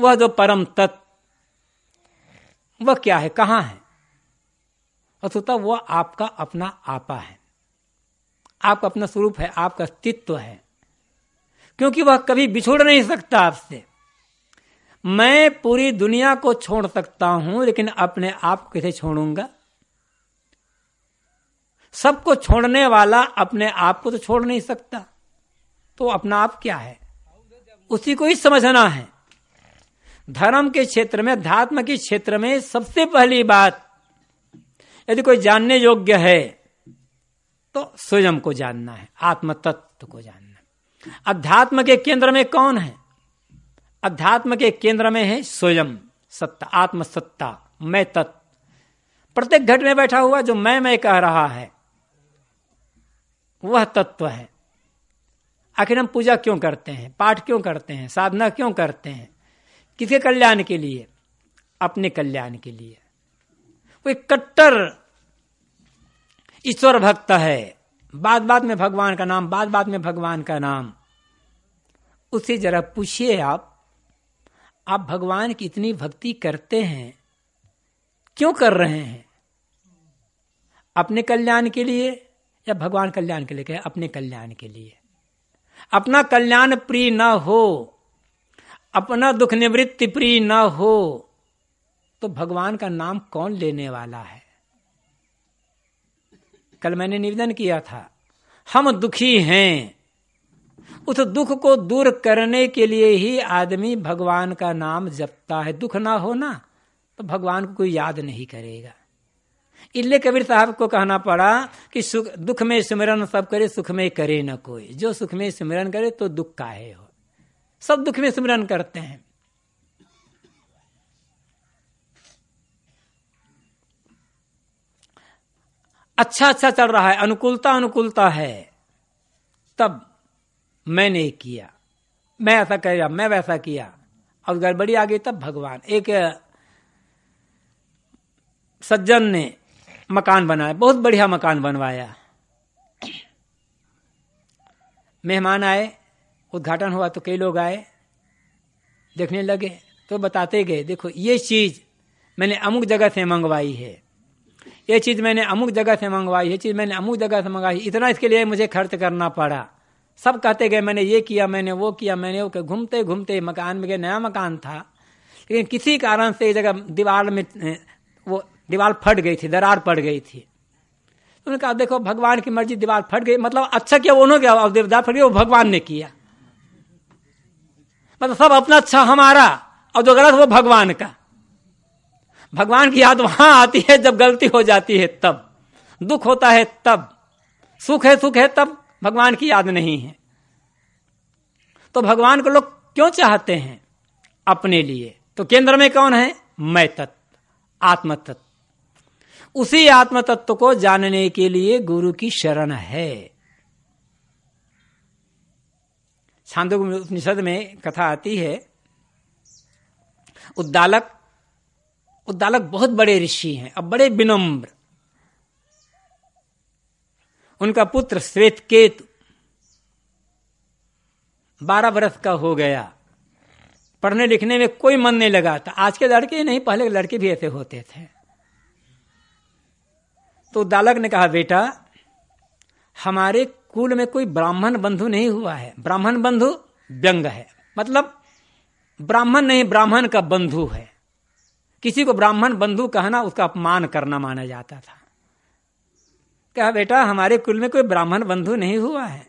वह जो परम तत्व वह क्या है कहां है वस्तुता वह आपका अपना आपा है आपका अपना स्वरूप है आपका अस्तित्व है क्योंकि वह कभी बिछोड़ नहीं सकता आपसे मैं पूरी दुनिया को छोड़ सकता हूं लेकिन अपने आप को कैसे छोड़ूंगा सबको छोड़ने वाला अपने आप को तो छोड़ नहीं सकता तो अपना आप क्या है उसी को ही समझना है धर्म के क्षेत्र में अध्यात्म के क्षेत्र में सबसे पहली बात यदि कोई जानने योग्य है तो स्वयं को जानना है आत्म तत्व को जानना अध्यात्म के केंद्र में कौन है अध्यात्म के केंद्र में है स्वयं सत्ता आत्म सत्ता मैं तत्व प्रत्येक घट में बैठा हुआ जो मैं मैं कह रहा है वह तत्व है आखिर हम पूजा क्यों करते हैं पाठ क्यों करते हैं साधना क्यों करते हैं किसके कल्याण के लिए अपने कल्याण के लिए वो एक कट्टर ईश्वर भक्त है बाद बात में भगवान का नाम बाद बाद में भगवान का नाम उसे जरा पूछिए आप आप भगवान की इतनी भक्ति करते हैं क्यों कर रहे हैं अपने कल्याण के लिए या भगवान कल्याण के लिए कहे अपने कल्याण के लिए अपना कल्याण प्रिय ना हो अपना दुख निवृत्ति प्रिय न हो तो भगवान का नाम कौन लेने वाला है कल मैंने निवेदन किया था हम दुखी हैं उस दुख को दूर करने के लिए ही आदमी भगवान का नाम जपता है दुख ना हो ना तो भगवान को कोई याद नहीं करेगा इल्ले कबीर साहब को कहना पड़ा कि सुख दुख में स्मरण सब करे सुख में करे ना कोई जो सुख में स्मरण करे तो दुख काहे हो सब दुख में स्मरण करते हैं अच्छा अच्छा चल रहा है अनुकूलता अनुकूलता है तब मैंने किया मैं ऐसा कर मैं वैसा किया अब गड़बड़ी आ गई तब भगवान एक सज्जन ने मकान बनाया बहुत बढ़िया मकान बनवाया मेहमान आए उद्घाटन हुआ तो कई लोग आए देखने लगे तो बताते गए देखो ये चीज़ मैंने अमुक जगह से मंगवाई है ये चीज़ मैंने अमुक जगह से मंगवाई ये चीज़ मैंने अमुक जगह से मंगवाई इतना इसके लिए मुझे खर्च करना पड़ा सब कहते गए मैंने ये किया मैंने वो किया मैंने वो घूमते घूमते मकान में गए नया मकान था लेकिन किसी कारण से जगह दीवार में वो दीवार फट गई थी दरार पड़ गई थी उन्होंने कहा देखो भगवान की मर्जी दीवार फट गई मतलब अच्छा किया उन्होंने क्या दीवार फट गई वो भगवान ने किया मतलब सब अपना अच्छा हमारा और जो गलत वो भगवान का भगवान की याद वहां आती है जब गलती हो जाती है तब दुख होता है तब सुख है सुख है तब भगवान की याद नहीं है तो भगवान को लोग क्यों चाहते हैं अपने लिए तो केंद्र में कौन है मैं तत्व आत्म तत्व उसी आत्म तत्व को जानने के लिए गुरु की शरण है छांदोग उपनिषद में कथा आती है उद्दालक उद्दालक बहुत बड़े ऋषि हैं अब बड़े विनम्र उनका पुत्र श्वेत केतु बारह बरस का हो गया पढ़ने लिखने में कोई मन नहीं लगा था आज के लड़के ही नहीं पहले के लड़के भी ऐसे होते थे तो दालक ने कहा बेटा हमारे कुल में कोई ब्राह्मण बंधु नहीं हुआ है ब्राह्मण बंधु व्यंग है मतलब ब्राह्मण नहीं ब्राह्मण का बंधु है किसी को ब्राह्मण बंधु कहना उसका अपमान करना माना जाता था कहा बेटा हमारे कुल में कोई ब्राह्मण बंधु नहीं हुआ है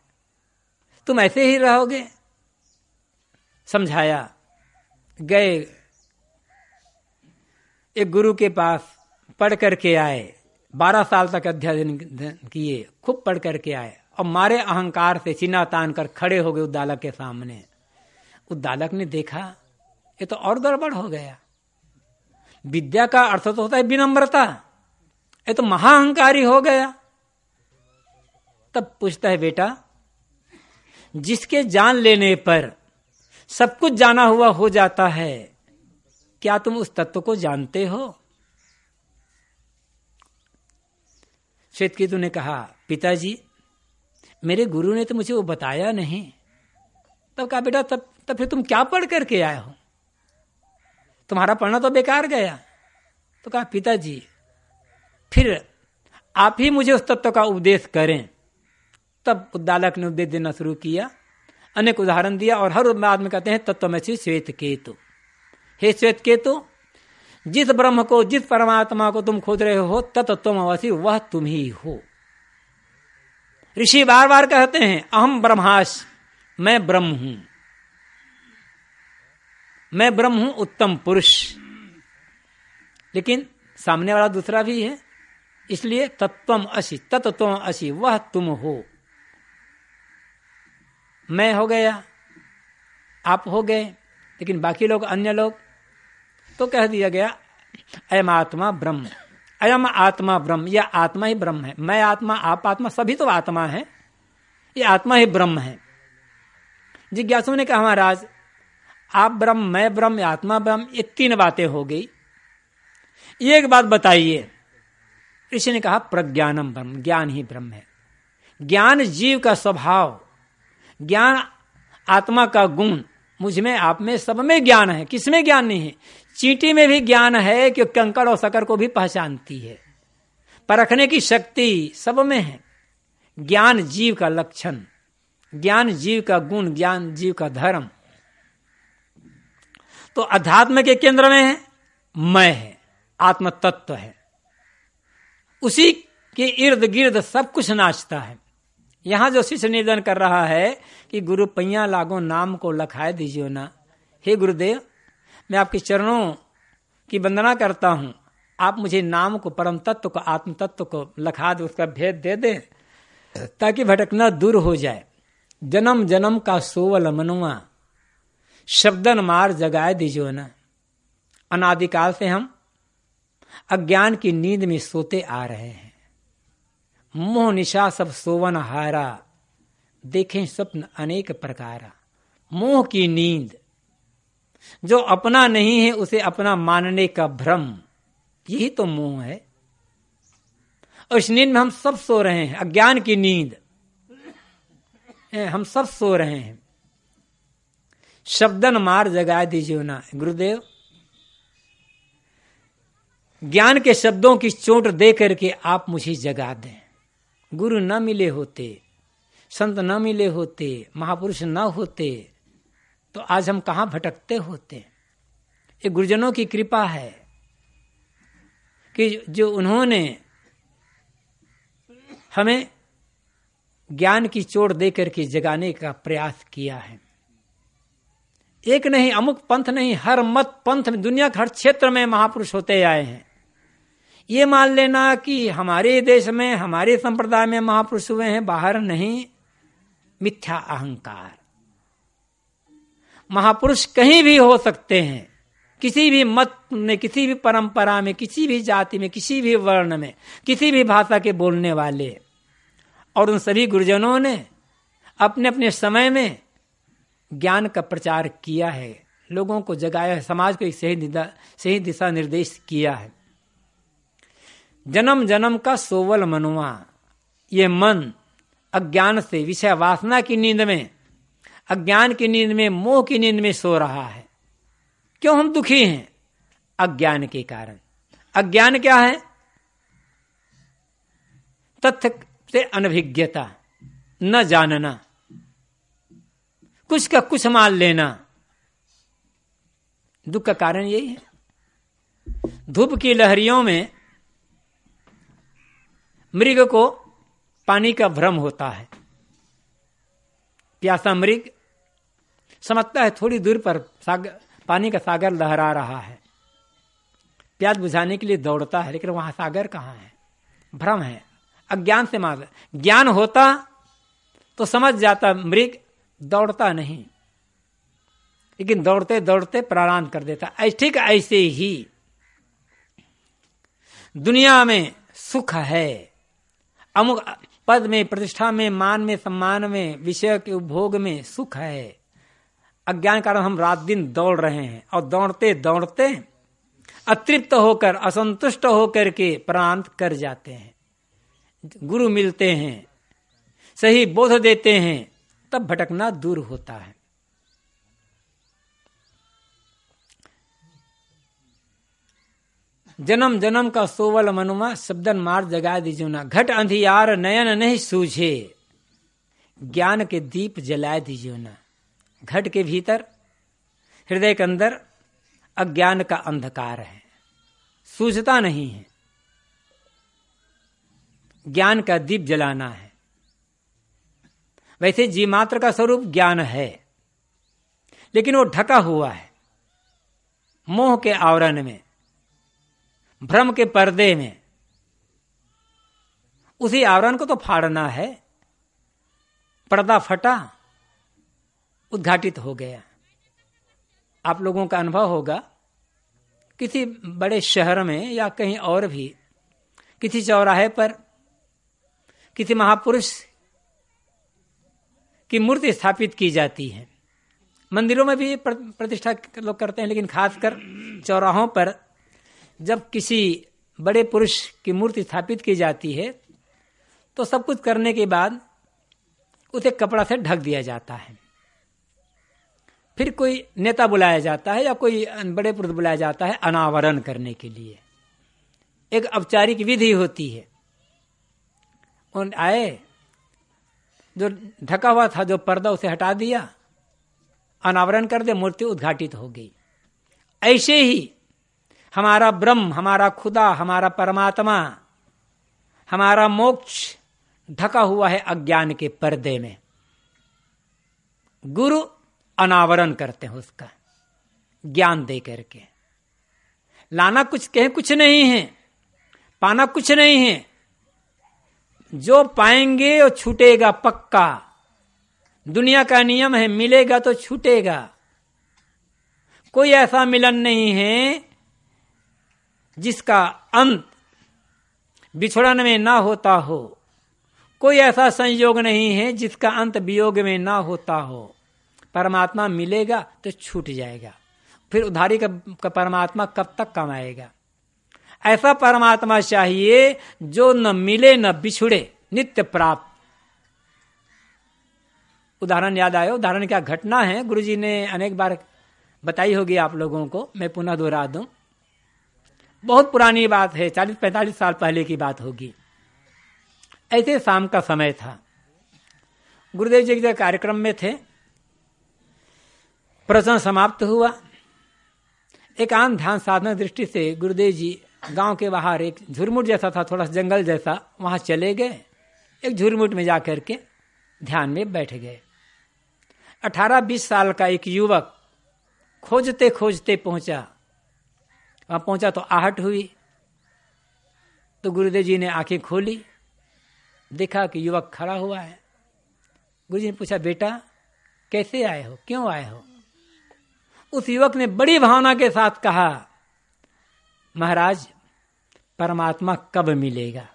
तुम ऐसे ही रहोगे समझाया गए एक गुरु के पास पढ़ करके आए बारह साल तक अध्ययन किए खूब पढ़ करके आए और मारे अहंकार से चिना तान कर खड़े हो गए उद्दालक के सामने उद्दालक ने देखा ये तो और गड़बड़ हो गया विद्या का अर्थ तो होता है विनम्रता ये तो महाअहंकारी हो गया तब पूछता है बेटा जिसके जान लेने पर सब कुछ जाना हुआ हो जाता है क्या तुम उस तत्व को जानते हो श्वेत केतु ने कहा पिताजी मेरे गुरु ने तो मुझे वो बताया नहीं तब कहा बेटा तब तब फिर तुम क्या पढ़ करके आए हो तुम्हारा पढ़ना तो बेकार गया तो कहा पिताजी फिर आप ही मुझे उस तत्व का उपदेश करें तब उद्दालक ने उपदेश देना शुरू किया अनेक उदाहरण दिया और हर बाद में कहते हैं तत्व में से श्वेत केतु हे श्वेत केतु जिस ब्रह्म को जिस परमात्मा को तुम खोज रहे हो तत्व वह तुम ही हो ऋषि बार बार कहते हैं अहम ब्रह्मास मैं ब्रह्म हूं मैं ब्रह्म हूं उत्तम पुरुष लेकिन सामने वाला दूसरा भी है इसलिए तत्व असी तत्व असी वह तुम हो मैं हो गया आप हो गए लेकिन बाकी लोग अन्य लोग तो कह दिया गया अयम आत्मा ब्रह्म अयम आत्मा ब्रह्म यह आत्मा ही ब्रह्म है मैं आत्मा आप आत्मा सभी तो आत्मा है ये आत्मा ही ब्रह्म है जिज्ञासु ने कहा महाराज आप ब्रह्म मैं ब्रह्म आत्मा ब्रह्म ये तीन बातें हो गई ये एक बात बताइए ऋषि ने कहा प्रज्ञानम ब्रह्म ज्ञान ही ब्रह्म है ज्ञान जीव का स्वभाव ज्ञान आत्मा का गुण मुझ में आप में सब में ज्ञान है किसमें ज्ञान नहीं है चींटी में भी ज्ञान है कि कंकड़ और शकर को भी पहचानती है परखने की शक्ति सब में है ज्ञान जीव का लक्षण ज्ञान जीव का गुण ज्ञान जीव का धर्म तो अध्यात्म के केंद्र में है मैं है आत्म तत्व है उसी के इर्द गिर्द सब कुछ नाचता है यहां जो शिष्य निवेदन कर रहा है कि गुरु पैया लागो नाम को लखाए दीजियो ना हे गुरुदेव मैं आपके चरणों की वंदना करता हूं आप मुझे नाम को परम तत्व को आत्म तत्व को लखा दे उसका भेद दे दें ताकि भटकना दूर हो जाए जन्म जन्म का सोवल मनुआ शब्दन मार जगाए दीजियो न अनादिकाल से हम अज्ञान की नींद में सोते आ रहे हैं मोह निशा सब सोवन हारा देखें स्वप्न अनेक प्रकारा मोह की नींद जो अपना नहीं है उसे अपना मानने का भ्रम यही तो मोह है और इस नींद में हम सब सो रहे हैं अज्ञान की नींद हम सब सो रहे हैं शब्दन मार जगा दीजिए ना गुरुदेव ज्ञान के शब्दों की चोट दे करके आप मुझे जगा दें गुरु न मिले होते संत न मिले होते महापुरुष न होते तो आज हम कहा भटकते होते ये गुरुजनों की कृपा है कि जो उन्होंने हमें ज्ञान की चोट देकर के जगाने का प्रयास किया है एक नहीं अमुक पंथ नहीं हर मत पंथ में दुनिया के हर क्षेत्र में महापुरुष होते आए हैं ये मान लेना कि हमारे देश में हमारे संप्रदाय में महापुरुष हुए हैं बाहर नहीं मिथ्या अहंकार महापुरुष कहीं भी हो सकते हैं किसी भी मत में किसी भी परंपरा में किसी भी जाति में किसी भी वर्ण में किसी भी भाषा के बोलने वाले और उन सभी गुरुजनों ने अपने अपने समय में ज्ञान का प्रचार किया है लोगों को जगाया है समाज को एक सही सही दिशा निर्देश किया है जन्म जन्म का सोवल मनुआ ये मन अज्ञान से विषय वासना की नींद में अज्ञान की नींद में मोह की नींद में सो रहा है क्यों हम दुखी हैं अज्ञान के कारण अज्ञान क्या है तथ्य से अनभिज्ञता न जानना कुछ का कुछ मान लेना दुख का कारण यही है धूप की लहरियों में मृग को पानी का भ्रम होता है प्यासा मृग समझता है थोड़ी दूर पर सागर पानी का सागर लहरा रहा है प्यास बुझाने के लिए दौड़ता है लेकिन वहां सागर कहाँ है भ्रम है अज्ञान से मार ज्ञान होता तो समझ जाता मृग दौड़ता नहीं लेकिन दौड़ते दौड़ते प्रारंभ कर देता ठीक ऐसे ही दुनिया में सुख है अमुक पद में प्रतिष्ठा में मान में सम्मान में विषय के उपभोग में सुख है अज्ञान कारण हम रात दिन दौड़ रहे हैं और दौड़ते दौड़ते अतृप्त होकर असंतुष्ट होकर के प्रांत कर जाते हैं गुरु मिलते हैं सही बोध देते हैं तब भटकना दूर होता है जन्म जन्म का सोवल मनुमा शब्दन मार जगा दीजुना घट अंधियार नयन नहीं सूझे ज्ञान के दीप जला दीजुना घट के भीतर हृदय के अंदर अज्ञान का अंधकार है सूझता नहीं है ज्ञान का दीप जलाना है वैसे जी मात्र का स्वरूप ज्ञान है लेकिन वो ढका हुआ है मोह के आवरण में भ्रम के पर्दे में उसी आवरण को तो फाड़ना है पर्दा फटा उद्घाटित हो गया आप लोगों का अनुभव होगा किसी बड़े शहर में या कहीं और भी किसी चौराहे पर किसी महापुरुष की मूर्ति स्थापित की जाती है मंदिरों में भी प्रतिष्ठा लोग करते हैं लेकिन खासकर चौराहों पर जब किसी बड़े पुरुष की मूर्ति स्थापित की जाती है तो सब कुछ करने के बाद उसे कपड़ा से ढक दिया जाता है फिर कोई नेता बुलाया जाता है या कोई बड़े पुरुष बुलाया जाता है अनावरण करने के लिए एक औपचारिक विधि होती है उन आए जो ढका हुआ था जो पर्दा उसे हटा दिया अनावरण कर दे मूर्ति उद्घाटित हो गई ऐसे ही हमारा ब्रह्म हमारा खुदा हमारा परमात्मा हमारा मोक्ष ढका हुआ है अज्ञान के पर्दे में गुरु अनावरण करते हैं उसका ज्ञान दे करके लाना कुछ कहे कुछ नहीं है पाना कुछ नहीं है जो पाएंगे वो छूटेगा पक्का दुनिया का नियम है मिलेगा तो छूटेगा कोई ऐसा मिलन नहीं है जिसका अंत बिछड़न में ना होता हो कोई ऐसा संयोग नहीं है जिसका अंत वियोग में ना होता हो परमात्मा मिलेगा तो छूट जाएगा फिर उधारी का, का परमात्मा कब तक कमाएगा ऐसा परमात्मा चाहिए जो न मिले न बिछुड़े नित्य प्राप्त उदाहरण याद आयो उदाहरण क्या घटना है गुरुजी ने अनेक बार बताई होगी आप लोगों को मैं पुनः दोहरा दूं बहुत पुरानी बात है चालीस पैंतालीस साल पहले की बात होगी ऐसे शाम का समय था गुरुदेव जी के कार्यक्रम में थे प्रवचन समाप्त हुआ एक आम ध्यान साधना दृष्टि से गुरुदेव जी गांव के बाहर एक झुरमुट जैसा था थोड़ा सा जंगल जैसा वहां चले गए एक झुरमुट में जाकर के ध्यान में बैठ गए अठारह बीस साल का एक युवक खोजते खोजते पहुंचा वहां पहुंचा तो आहट हुई तो गुरुदेव जी ने आंखें खोली देखा कि युवक खड़ा हुआ है गुरु जी ने पूछा बेटा कैसे आए हो क्यों आए हो उस युवक ने बड़ी भावना के साथ कहा महाराज परमात्मा कब मिलेगा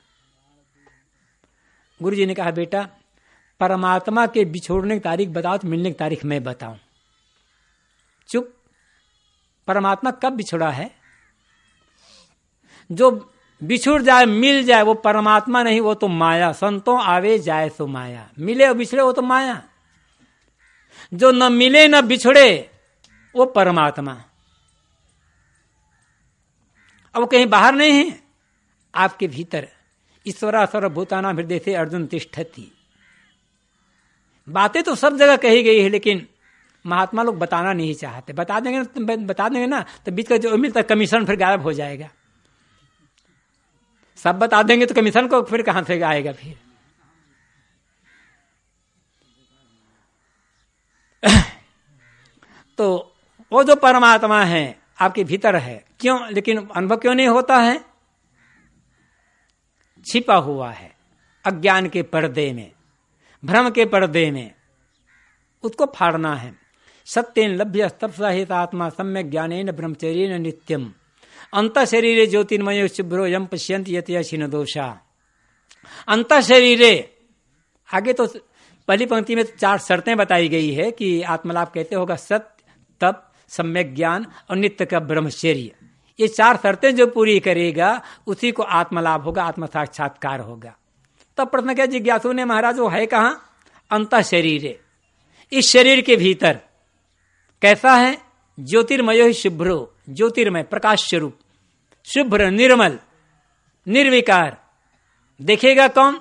गुरु जी ने कहा बेटा परमात्मा के बिछोड़ने की तारीख बताओ तो मिलने की तारीख मैं बताऊं चुप परमात्मा कब बिछोड़ा है जो बिछुड़ जाए मिल जाए वो परमात्मा नहीं वो तो माया संतों आवे जाए तो माया मिले और बिछड़े वो तो माया जो न मिले न बिछड़े वो परमात्मा अब वो कहीं बाहर नहीं है आपके भीतर ईश्वरा भूताना हृदय से अर्जुन तिष्ठ थी बातें तो सब जगह कही गई है लेकिन महात्मा लोग बताना नहीं चाहते बता देंगे बता देंगे ना तो बीच का जो मिलता कमीशन फिर गायब हो जाएगा सब बता देंगे तो कमीशन को फिर कहां से आएगा फिर तो वो जो परमात्मा है आपके भीतर है क्यों लेकिन अनुभव क्यों नहीं होता है छिपा हुआ है अज्ञान के पर्दे में भ्रम के पर्दे में उसको फाड़ना है सत्यन लभ्य तपसहित आत्मा सम्यक ज्ञान ब्रह्मचर्य नित्यम अंत शरीर ज्योतिर्मय शुभ्रो यम पश्यंत यतिन दोषा अंत शरीर आगे तो पहली पंक्ति में तो चार शर्तें बताई गई है कि आत्मलाभ कहते होगा सत्य तप सम्यक ज्ञान और नित्य का ब्रह्मचर्य ये चार शर्तें जो पूरी करेगा उसी को आत्मलाभ होगा आत्म साक्षात्कार होगा तब तो प्रश्न क्या जिज्ञासु ने महाराज वो है कहा अंत शरीर इस शरीर के भीतर कैसा है ज्योतिर्मयो ही शुभ्रो ज्योतिर्मय प्रकाश स्वरूप शुभ्र निर्मल निर्विकार देखेगा कौन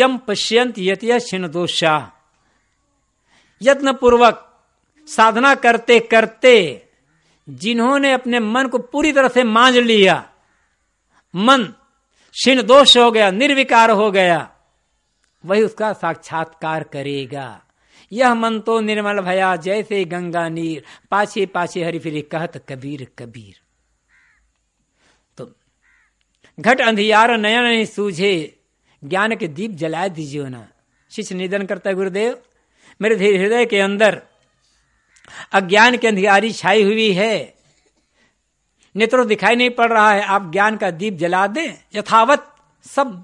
यम पश्यंत यतिया छिन्न यत्न पूर्वक साधना करते करते जिन्होंने अपने मन को पूरी तरह से मांझ लिया मन क्षीण दोष हो गया निर्विकार हो गया वही उसका साक्षात्कार करेगा यह मन तो निर्मल भया जैसे गंगा नीर पाछे पाछे हरि फिर कहत कबीर कबीर तो घट अंधियार नयन नहीं सूझे ज्ञान के दीप जलाए दीजिए ना शिष्य निधन करता गुरुदेव मेरे हृदय के अंदर अज्ञान की अंधियारी छाई हुई है नेत्रों दिखाई नहीं पड़ रहा है आप ज्ञान का दीप जला दें यथावत सब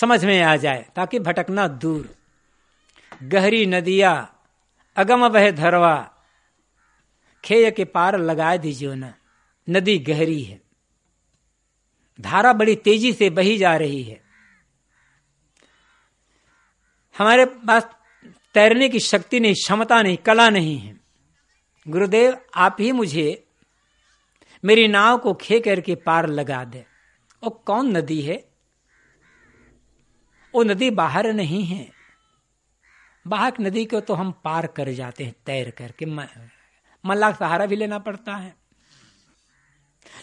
समझ में आ जाए ताकि भटकना दूर गहरी नदिया अगम बह धरवा खेय के पार लगा दीजियो ना नदी गहरी है धारा बड़ी तेजी से बही जा रही है हमारे पास तैरने की शक्ति नहीं क्षमता नहीं कला नहीं है गुरुदेव आप ही मुझे मेरी नाव को खे करके पार लगा दे वो कौन नदी है वो नदी बाहर नहीं है बाहक नदी को तो हम पार कर जाते हैं तैर करके मल्ला सहारा भी लेना पड़ता है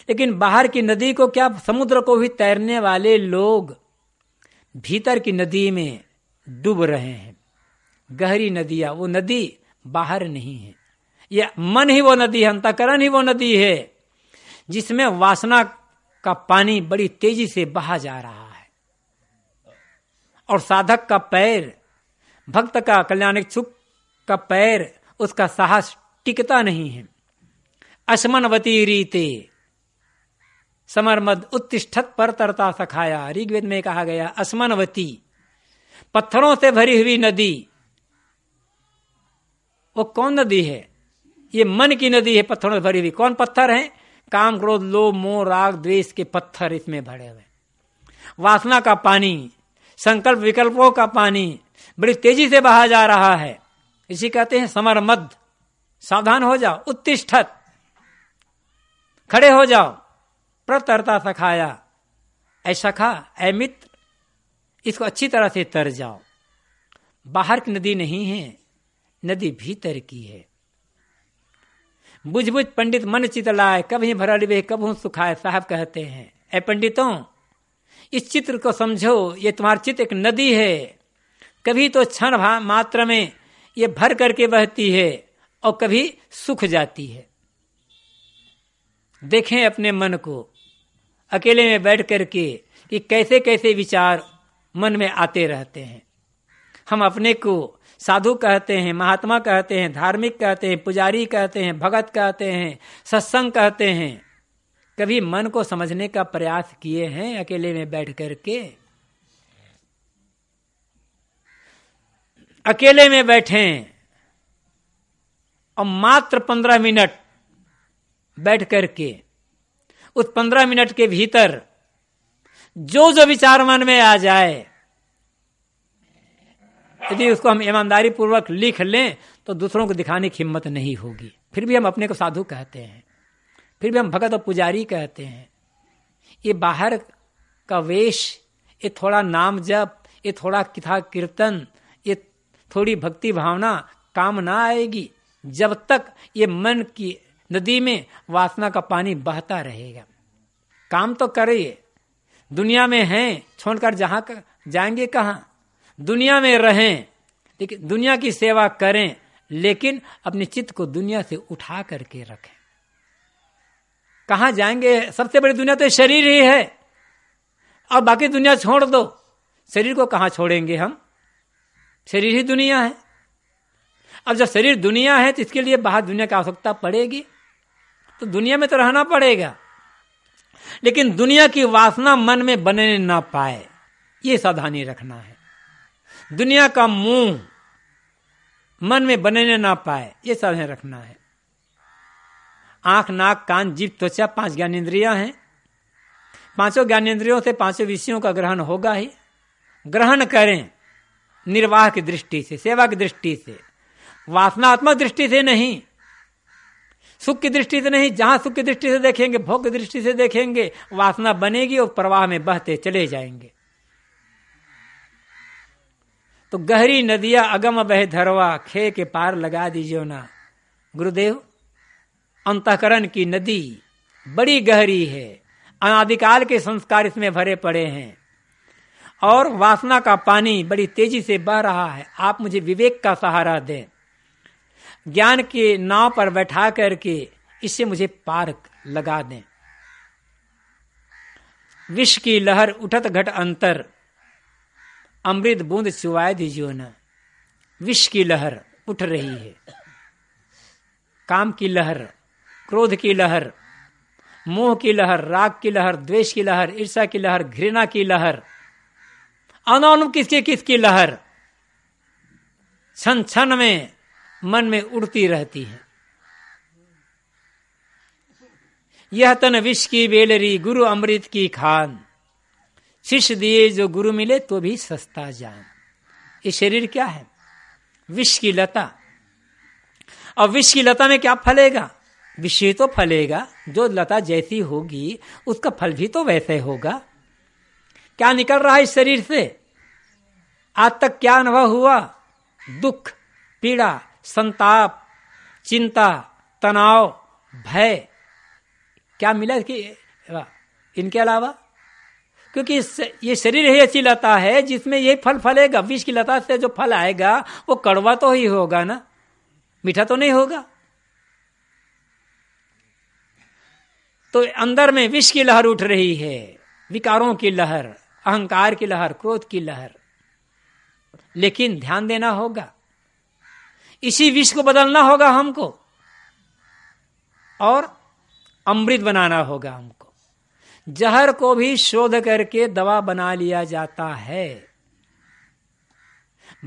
लेकिन बाहर की नदी को क्या समुद्र को भी तैरने वाले लोग भीतर की नदी में डूब रहे हैं गहरी नदिया वो नदी बाहर नहीं है यह मन ही वो नदी है अंतकरण ही वो नदी है जिसमें वासना का पानी बड़ी तेजी से बहा जा रहा है और साधक का पैर भक्त का कल्याण इच्छुक का पैर उसका साहस टिकता नहीं है अशमनवती रीते समरमद उत्तिष्ठत पर तरता सखाया ऋग्वेद में कहा गया असमनवती पत्थरों से भरी हुई नदी वो कौन नदी है ये मन की नदी है पत्थरों से भरी हुई कौन पत्थर है काम क्रोध लोभ मोह राग द्वेष के पत्थर इसमें भरे हुए वासना का पानी संकल्प विकल्पों का पानी बड़ी तेजी से बहा जा रहा है इसी कहते हैं समर मद सावधान हो जाओ उत्तिष्ठत खड़े हो जाओ प्रतरता सखाया ऐ सखा ऐ मित्र इसको अच्छी तरह से तर जाओ बाहर की नदी नहीं है नदी भीतर की है बुझ बुझ पंडित मन चितलाए कभी भरल वे कब सुखाए साहब कहते हैं ऐ पंडितों इस चित्र को समझो ये तुम्हारा चित्र एक नदी है कभी तो क्षण मात्र में ये भर करके बहती है और कभी सुख जाती है देखें अपने मन को अकेले में बैठ करके कि कैसे कैसे विचार मन में आते रहते हैं हम अपने को साधु कहते हैं महात्मा कहते हैं धार्मिक कहते हैं पुजारी कहते हैं भगत कहते हैं सत्संग कहते हैं कभी मन को समझने का प्रयास किए हैं अकेले में बैठ करके के अकेले में बैठे और मात्र पंद्रह मिनट बैठ करके उस पंद्रह मिनट के भीतर जो जो विचार मन में आ जाए यदि उसको हम ईमानदारी पूर्वक लिख लें तो दूसरों को दिखाने की हिम्मत नहीं होगी फिर भी हम अपने को साधु कहते हैं फिर भी हम भगत और पुजारी कहते हैं ये बाहर का वेश ये थोड़ा नाम जप ये थोड़ा किथा कीर्तन ये थोड़ी भक्ति भावना काम ना आएगी जब तक ये मन की नदी में वासना का पानी बहता रहेगा काम तो करिए दुनिया में हैं छोड़कर जहां कर, जाएंगे कहा दुनिया में रहें लेकिन दुनिया की सेवा करें लेकिन अपने चित्त को दुनिया से उठा करके रखें कहा जाएंगे सबसे बड़ी दुनिया तो शरीर ही है और बाकी दुनिया छोड़ दो शरीर को कहा छोड़ेंगे हम शरीर ही दुनिया है अब जब शरीर दुनिया है तो इसके लिए बाहर दुनिया की आवश्यकता पड़ेगी तो दुनिया में तो रहना पड़ेगा लेकिन दुनिया की वासना मन में बनने ना पाए ये सावधानी रखना है दुनिया का मुंह मन में बनने ना पाए ये सावधानी रखना है आंख नाक कान जीव त्वचा पांच ज्ञानेन्द्रियां हैं पांचों ज्ञानेन्द्रियों से पांचों विषयों का ग्रहण होगा ही ग्रहण करें निर्वाह की दृष्टि से सेवा की दृष्टि से वासनात्मक दृष्टि से नहीं सुख की दृष्टि से नहीं जहां सुख की दृष्टि से देखेंगे भोग की दृष्टि से देखेंगे वासना बनेगी और प्रवाह में बहते चले जाएंगे तो गहरी नदियां अगम बह धरवा खे के पार लगा दीजिए ना गुरुदेव अंतकरण की नदी बड़ी गहरी है अनादिकाल के संस्कार इसमें भरे पड़े हैं और वासना का पानी बड़ी तेजी से बह रहा है आप मुझे विवेक का सहारा दें ज्ञान के नाव पर बैठा करके इससे मुझे पार लगा दें विष की लहर उठत घट अंतर अमृत बूंद चुवाए दीजियो न विष की लहर उठ रही है काम की लहर क्रोध की लहर मोह की लहर राग की लहर द्वेष की लहर ईर्षा की लहर घृणा की लहर अनौन किसकी किसकी लहर क्षण क्षण में मन में उड़ती रहती है यह तन विष की बेलरी गुरु अमृत की खान शिष्य दिए जो गुरु मिले तो भी सस्ता जान ये शरीर क्या है विष की लता और विष की लता में क्या फलेगा विषय तो फलेगा जो लता जैसी होगी उसका फल भी तो वैसे होगा क्या निकल रहा है इस शरीर से आज तक क्या अनुभव हुआ दुख पीड़ा संताप चिंता तनाव भय क्या मिला कि इनके अलावा क्योंकि ये शरीर ही अच्छी लता है जिसमें ये फल फलेगा विष की लता से जो फल आएगा वो कड़वा तो ही होगा ना मीठा तो नहीं होगा तो अंदर में विष की लहर उठ रही है विकारों की लहर अहंकार की लहर क्रोध की लहर लेकिन ध्यान देना होगा इसी विष को बदलना होगा हमको और अमृत बनाना होगा हमको जहर को भी शोध करके दवा बना लिया जाता है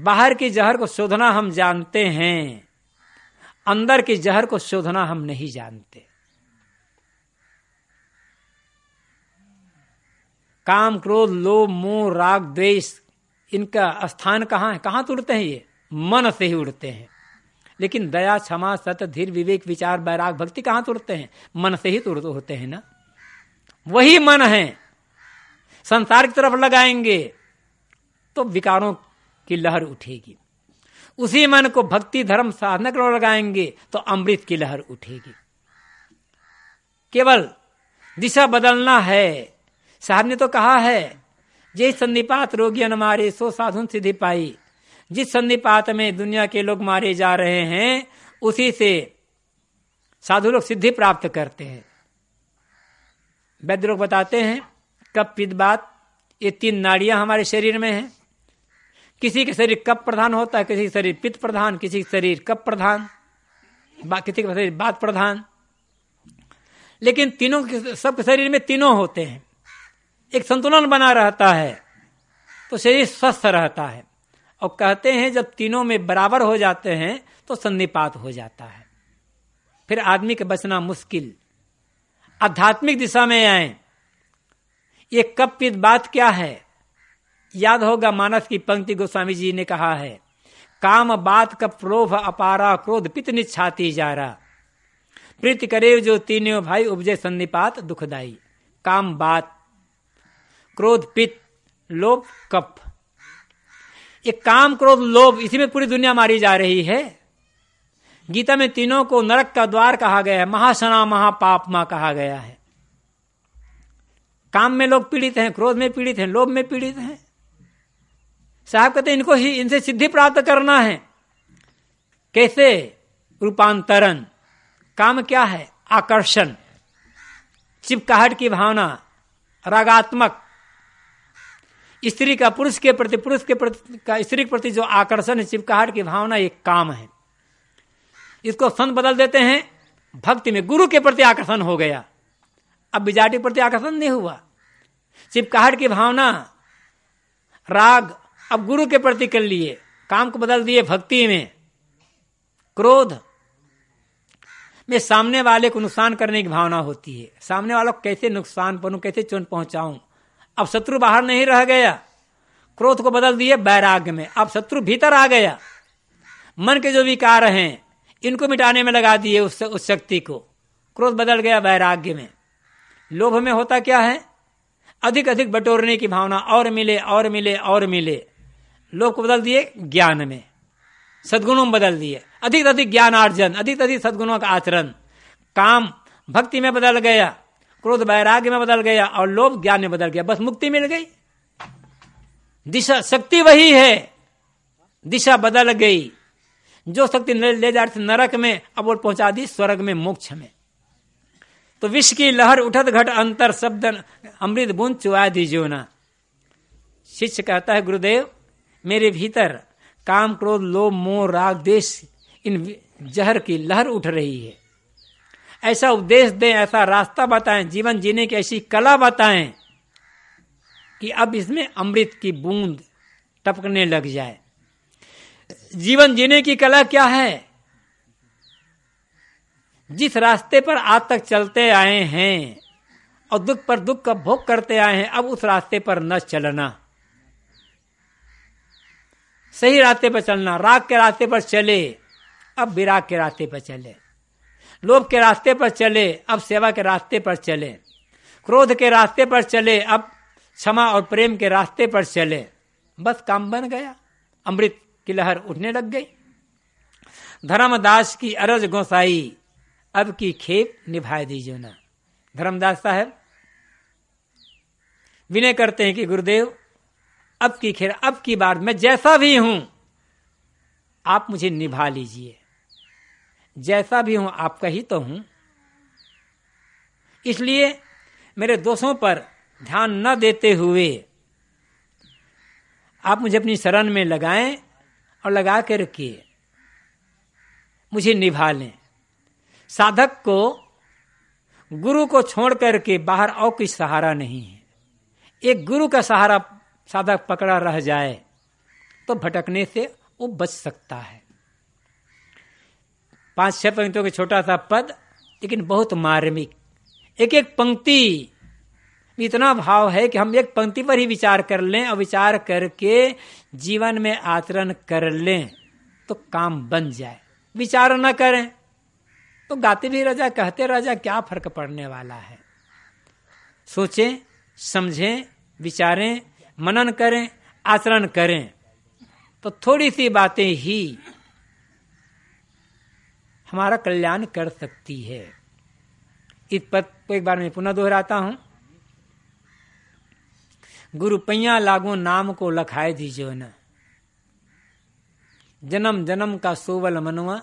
बाहर की जहर को शोधना हम जानते हैं अंदर की जहर को शोधना हम नहीं जानते काम क्रोध लोभ मोह राग द्वेष इनका स्थान कहाँ है कहाँ तो उड़ते हैं ये मन से ही उड़ते हैं लेकिन दया क्षमा सत धीर विवेक विचार बैराग भक्ति कहाँ तो उड़ते हैं मन से ही तो होते हैं ना वही मन है संसार की तरफ लगाएंगे तो विकारों की लहर उठेगी उसी मन को भक्ति धर्म साधना की लगाएंगे तो अमृत की लहर उठेगी केवल दिशा बदलना है साहब ने तो कहा है जिस संधिपात रोगी मारे सो साधुन सिद्धि पाई जिस संधिपात में दुनिया के लोग मारे जा रहे हैं उसी से साधु लोग सिद्धि प्राप्त करते हैं वैद्य लोग बताते हैं कब कप बात ये तीन नाड़ियां हमारे शरीर में हैं किसी के शरीर कब प्रधान होता है किसी के शरीर पित्त प्रधान किसी के शरीर कब प्रधान किसी के शरीर बात प्रधान लेकिन तीनों सबके शरीर में तीनों होते हैं एक संतुलन बना रहता है तो शरीर स्वस्थ रहता है और कहते हैं जब तीनों में बराबर हो जाते हैं तो संधिपात हो जाता है फिर आदमी के बचना मुश्किल आध्यात्मिक दिशा में आए ये कब पित बात क्या है याद होगा मानस की पंक्ति गोस्वामी जी ने कहा है काम बात का प्रोभ अपारा क्रोध पित निछाती जा रहा प्रीत करे जो तीनों भाई उपजे संधिपात दुखदाई काम बात क्रोध पित लोभ कप ये काम क्रोध लोभ इसी में पूरी दुनिया मारी जा रही है गीता में तीनों को नरक का द्वार कहा गया है महासना महापाप मां कहा गया है काम में लोग पीड़ित हैं क्रोध में पीड़ित हैं लोभ में पीड़ित हैं साहब कहते हैं इनको ही इनसे सिद्धि प्राप्त करना है कैसे रूपांतरण काम क्या है आकर्षण चिपकाहट की भावना रागात्मक स्त्री का पुरुष के प्रति पुरुष के प्रति का स्त्री के प्रति जो आकर्षण है चिपकाहट की भावना एक काम है इसको संत बदल देते हैं भक्ति में गुरु के प्रति आकर्षण हो गया अब बिजाटी प्रति आकर्षण नहीं हुआ चिपकाहट की भावना राग अब गुरु के प्रति कर लिए काम को बदल दिए भक्ति में क्रोध में सामने वाले को नुकसान करने की भावना होती है सामने वालों को कैसे नुकसान बनू कैसे चुन पहुंचाऊं अब शत्रु बाहर नहीं रह गया क्रोध को बदल दिए वैराग्य में अब शत्रु भीतर आ गया मन के जो विकार हैं इनको मिटाने में लगा दिए उस, उस शक्ति को क्रोध बदल गया वैराग्य में लोभ में होता क्या है अधिक अधिक बटोरने की भावना और मिले और मिले और मिले लोभ को बदल दिए ज्ञान में सदगुणों में बदल दिए अधिक अधिक ज्ञान अर्जन अधिक अधिक सदगुणों का आचरण काम भक्ति में बदल गया क्रोध वैराग्य में बदल गया और लोभ ज्ञान में बदल गया बस मुक्ति मिल गई दिशा शक्ति वही है दिशा बदल गई जो शक्ति ले जा रही नरक में अब वो पहुंचा दी स्वर्ग में मोक्ष में तो विश्व की लहर उठत घट अंतर शब्द अमृत बुन चुआ दी ना शिष्य कहता है गुरुदेव मेरे भीतर काम क्रोध लोभ मोह राग देश इन जहर की लहर उठ रही है ऐसा उपदेश दें ऐसा रास्ता बताएं जीवन जीने की ऐसी कला बताएं कि अब इसमें अमृत की बूंद टपकने लग जाए जीवन जीने की कला क्या है जिस रास्ते पर आज तक चलते आए हैं और दुख पर दुख का भोग करते आए हैं अब उस रास्ते पर न चलना सही रास्ते पर चलना राग के रास्ते पर चले अब विराग के रास्ते पर चले लोभ के रास्ते पर चले अब सेवा के रास्ते पर चले क्रोध के रास्ते पर चले अब क्षमा और प्रेम के रास्ते पर चले बस काम बन गया अमृत की लहर उठने लग गई धर्मदास की अरज गोसाई अब की खेप निभा दीजिए ना धर्मदास साहब विनय करते हैं कि गुरुदेव अब की खेर अब की बार मैं जैसा भी हूं आप मुझे निभा लीजिए जैसा भी हूं आपका ही तो हूं इसलिए मेरे दोषों पर ध्यान न देते हुए आप मुझे अपनी शरण में लगाएं और लगा के रखिए मुझे निभा लें साधक को गुरु को छोड़ करके बाहर और कोई सहारा नहीं है एक गुरु का सहारा साधक पकड़ा रह जाए तो भटकने से वो बच सकता है पांच छह पंक्तियों का छोटा सा पद लेकिन बहुत मार्मिक एक एक पंक्ति इतना भाव है कि हम एक पंक्ति पर ही विचार कर लें और विचार करके जीवन में आचरण कर लें तो काम बन जाए विचार न करें तो गाते भी राजा कहते राजा क्या फर्क पड़ने वाला है सोचें समझें विचारें मनन करें आचरण करें तो थोड़ी सी बातें ही हमारा कल्याण कर सकती है इस पद को तो एक बार मैं पुनः दोहराता हूं गुरु पैया लागो नाम को लखाए दीजो न जन्म जन्म का सोवल मनवा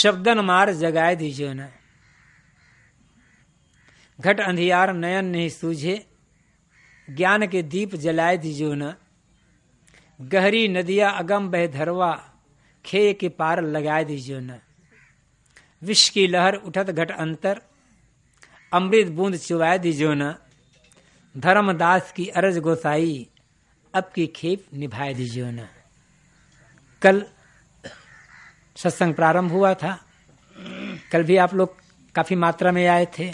शब्दन मार जगाए दीजो न घट अंधियार नयन नहीं सूझे ज्ञान के दीप जलाए दीजो न गहरी नदिया अगम बहधरवा खे के पार लगा दीजियो न विष की लहर उठत घट अंतर अमृत बूंद चुवाए दीजियो न धर्मदास की अरज गोसाई अब की खेप निभाए दीजियो न कल सत्संग प्रारंभ हुआ था कल भी आप लोग काफी मात्रा में आए थे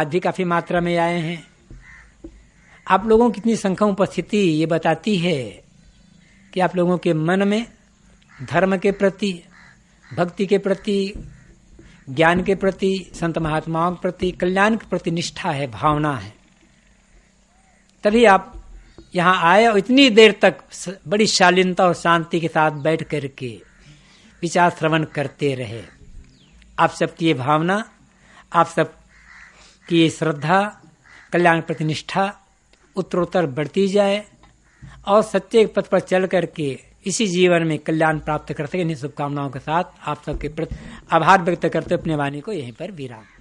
आज भी काफी मात्रा में आए हैं आप लोगों की कितनी संख्या उपस्थिति ये बताती है कि आप लोगों के मन में धर्म के प्रति भक्ति के प्रति ज्ञान के प्रति संत महात्माओं के प्रति कल्याण के प्रति निष्ठा है भावना है तभी आप यहाँ आए और इतनी देर तक बड़ी शालीनता और शांति के साथ बैठ करके विचार श्रवण करते रहे आप सबकी ये भावना आप सब की ये श्रद्धा कल्याण प्रति निष्ठा उत्तरोत्तर बढ़ती जाए और सच्चे पथ पर चल करके इसी जीवन में कल्याण प्राप्त कर सके इन्हीं शुभकामनाओं के साथ आप सबके प्रति आभार व्यक्त करते अपने वाणी को यहीं पर विराम